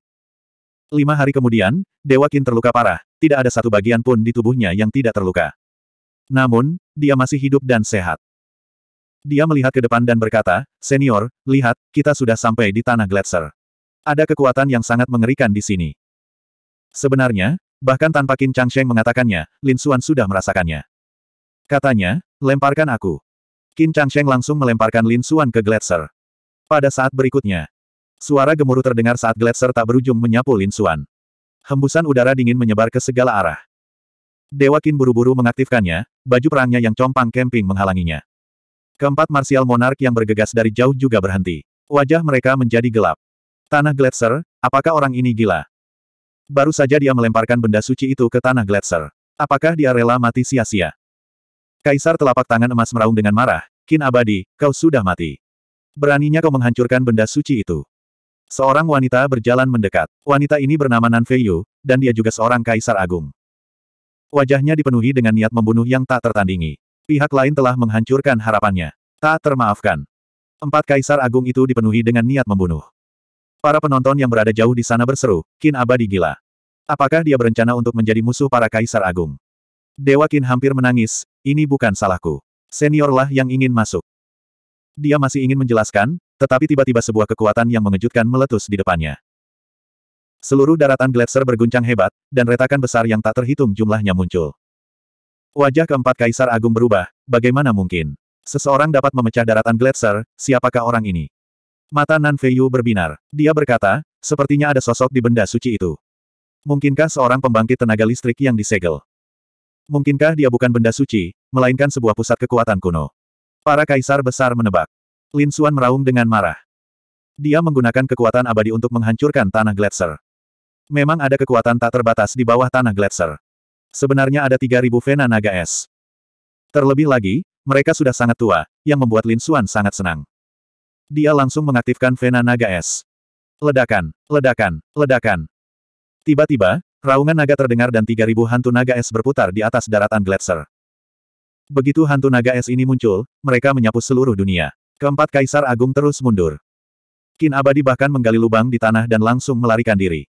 Lima hari kemudian, Dewa Kin terluka parah, tidak ada satu bagian pun di tubuhnya yang tidak terluka. Namun, dia masih hidup dan sehat. Dia melihat ke depan dan berkata, Senior, lihat, kita sudah sampai di tanah gletser. Ada kekuatan yang sangat mengerikan di sini. Sebenarnya, bahkan tanpa Qin Changsheng mengatakannya, Lin Xuan sudah merasakannya. Katanya, lemparkan aku. Qin Changsheng langsung melemparkan Lin Xuan ke gletser. Pada saat berikutnya, Suara gemuruh terdengar saat gletser tak berujung menyapu Lin Xuan. Hembusan udara dingin menyebar ke segala arah. Dewa Qin buru-buru mengaktifkannya, baju perangnya yang compang kemping menghalanginya. Keempat marsial monark yang bergegas dari jauh juga berhenti. Wajah mereka menjadi gelap. Tanah gletser, apakah orang ini gila? Baru saja dia melemparkan benda suci itu ke tanah gletser. Apakah dia rela mati sia-sia? Kaisar telapak tangan emas meraung dengan marah, Kin abadi, kau sudah mati. Beraninya kau menghancurkan benda suci itu. Seorang wanita berjalan mendekat. Wanita ini bernama Nan Feiyu, dan dia juga seorang kaisar agung. Wajahnya dipenuhi dengan niat membunuh yang tak tertandingi. Pihak lain telah menghancurkan harapannya. Tak termaafkan. Empat kaisar agung itu dipenuhi dengan niat membunuh. Para penonton yang berada jauh di sana berseru, Kin abadi gila. Apakah dia berencana untuk menjadi musuh para kaisar agung? Dewa Kin hampir menangis, ini bukan salahku. Seniorlah yang ingin masuk. Dia masih ingin menjelaskan, tetapi tiba-tiba sebuah kekuatan yang mengejutkan meletus di depannya. Seluruh daratan gletser berguncang hebat, dan retakan besar yang tak terhitung jumlahnya muncul. Wajah keempat Kaisar Agung berubah, bagaimana mungkin? Seseorang dapat memecah daratan gletser, siapakah orang ini? Mata Nan Feiyu berbinar. Dia berkata, sepertinya ada sosok di benda suci itu. Mungkinkah seorang pembangkit tenaga listrik yang disegel? Mungkinkah dia bukan benda suci, melainkan sebuah pusat kekuatan kuno? Para kaisar besar menebak. Lin Xuan meraung dengan marah. Dia menggunakan kekuatan abadi untuk menghancurkan tanah gletser. Memang ada kekuatan tak terbatas di bawah tanah gletser. Sebenarnya ada 3.000 Vena Naga Es. Terlebih lagi, mereka sudah sangat tua, yang membuat Lin Xuan sangat senang. Dia langsung mengaktifkan Vena Naga Es. Ledakan, ledakan, ledakan. Tiba-tiba, raungan naga terdengar dan 3.000 hantu naga es berputar di atas daratan gletser. Begitu hantu naga es ini muncul, mereka menyapu seluruh dunia. Keempat kaisar agung terus mundur. Kin abadi bahkan menggali lubang di tanah dan langsung melarikan diri.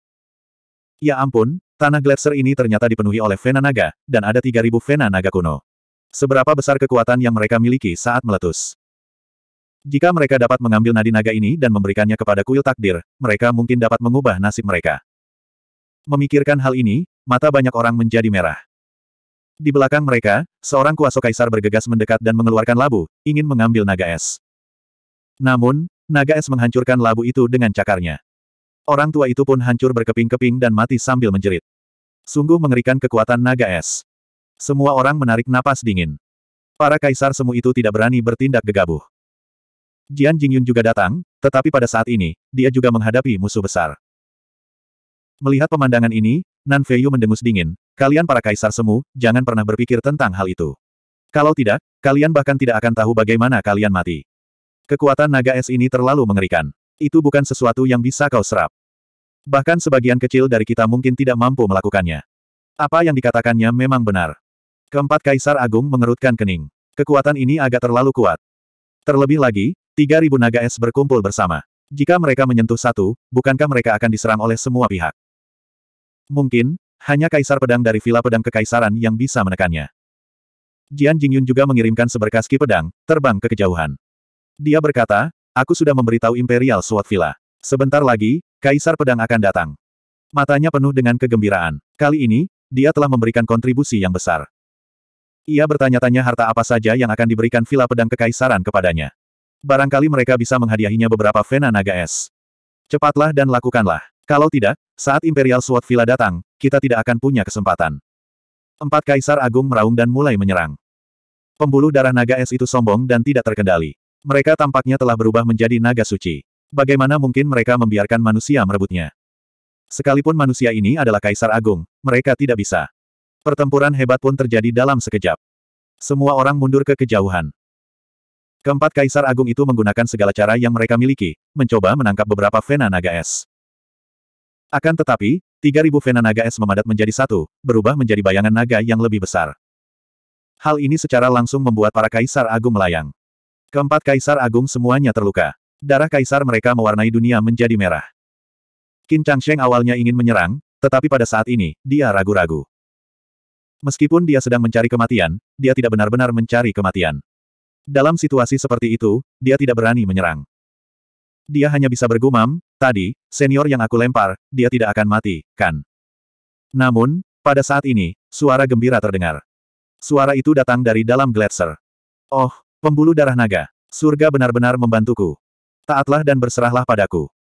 Ya ampun, tanah gletser ini ternyata dipenuhi oleh Vena Naga, dan ada 3.000 Vena Naga kuno. Seberapa besar kekuatan yang mereka miliki saat meletus? Jika mereka dapat mengambil nadi naga ini dan memberikannya kepada kuil takdir, mereka mungkin dapat mengubah nasib mereka. Memikirkan hal ini, mata banyak orang menjadi merah. Di belakang mereka, seorang kuasa kaisar bergegas mendekat dan mengeluarkan labu, ingin mengambil naga es. Namun, naga es menghancurkan labu itu dengan cakarnya. Orang tua itu pun hancur berkeping-keping dan mati sambil menjerit. Sungguh mengerikan kekuatan naga es. Semua orang menarik napas dingin. Para kaisar semu itu tidak berani bertindak gegabah. Jian Jingyun juga datang, tetapi pada saat ini, dia juga menghadapi musuh besar. Melihat pemandangan ini, Nan Feiyu mendengus dingin, kalian para kaisar semu, jangan pernah berpikir tentang hal itu. Kalau tidak, kalian bahkan tidak akan tahu bagaimana kalian mati. Kekuatan naga es ini terlalu mengerikan. Itu bukan sesuatu yang bisa kau serap. Bahkan sebagian kecil dari kita mungkin tidak mampu melakukannya. Apa yang dikatakannya memang benar. Keempat Kaisar Agung mengerutkan kening. Kekuatan ini agak terlalu kuat. Terlebih lagi, 3.000 naga es berkumpul bersama. Jika mereka menyentuh satu, bukankah mereka akan diserang oleh semua pihak? Mungkin, hanya kaisar pedang dari Vila Pedang Kekaisaran yang bisa menekannya. Jian Jingyun juga mengirimkan seberkas ki pedang, terbang ke kejauhan. Dia berkata, aku sudah memberitahu Imperial Sword Villa. Sebentar lagi, Kaisar Pedang akan datang. Matanya penuh dengan kegembiraan. Kali ini, dia telah memberikan kontribusi yang besar. Ia bertanya-tanya harta apa saja yang akan diberikan Villa Pedang Kekaisaran kepadanya. Barangkali mereka bisa menghadiahinya beberapa Vena Naga Es. Cepatlah dan lakukanlah. Kalau tidak, saat Imperial Sword Villa datang, kita tidak akan punya kesempatan. Empat kaisar agung meraung dan mulai menyerang. Pembuluh darah naga es itu sombong dan tidak terkendali. Mereka tampaknya telah berubah menjadi naga suci. Bagaimana mungkin mereka membiarkan manusia merebutnya? Sekalipun manusia ini adalah kaisar agung, mereka tidak bisa. Pertempuran hebat pun terjadi dalam sekejap. Semua orang mundur ke kejauhan. Keempat kaisar agung itu menggunakan segala cara yang mereka miliki, mencoba menangkap beberapa Vena Naga Es. Akan tetapi, 3.000 Vena Naga Es memadat menjadi satu, berubah menjadi bayangan naga yang lebih besar. Hal ini secara langsung membuat para kaisar agung melayang. Keempat kaisar agung semuanya terluka. Darah kaisar mereka mewarnai dunia menjadi merah. Qin Changsheng awalnya ingin menyerang, tetapi pada saat ini, dia ragu-ragu. Meskipun dia sedang mencari kematian, dia tidak benar-benar mencari kematian. Dalam situasi seperti itu, dia tidak berani menyerang. Dia hanya bisa bergumam, tadi, senior yang aku lempar, dia tidak akan mati, kan? Namun, pada saat ini, suara gembira terdengar. Suara itu datang dari dalam gletser. Oh, Pembuluh darah naga. Surga benar-benar membantuku. Taatlah dan berserahlah padaku.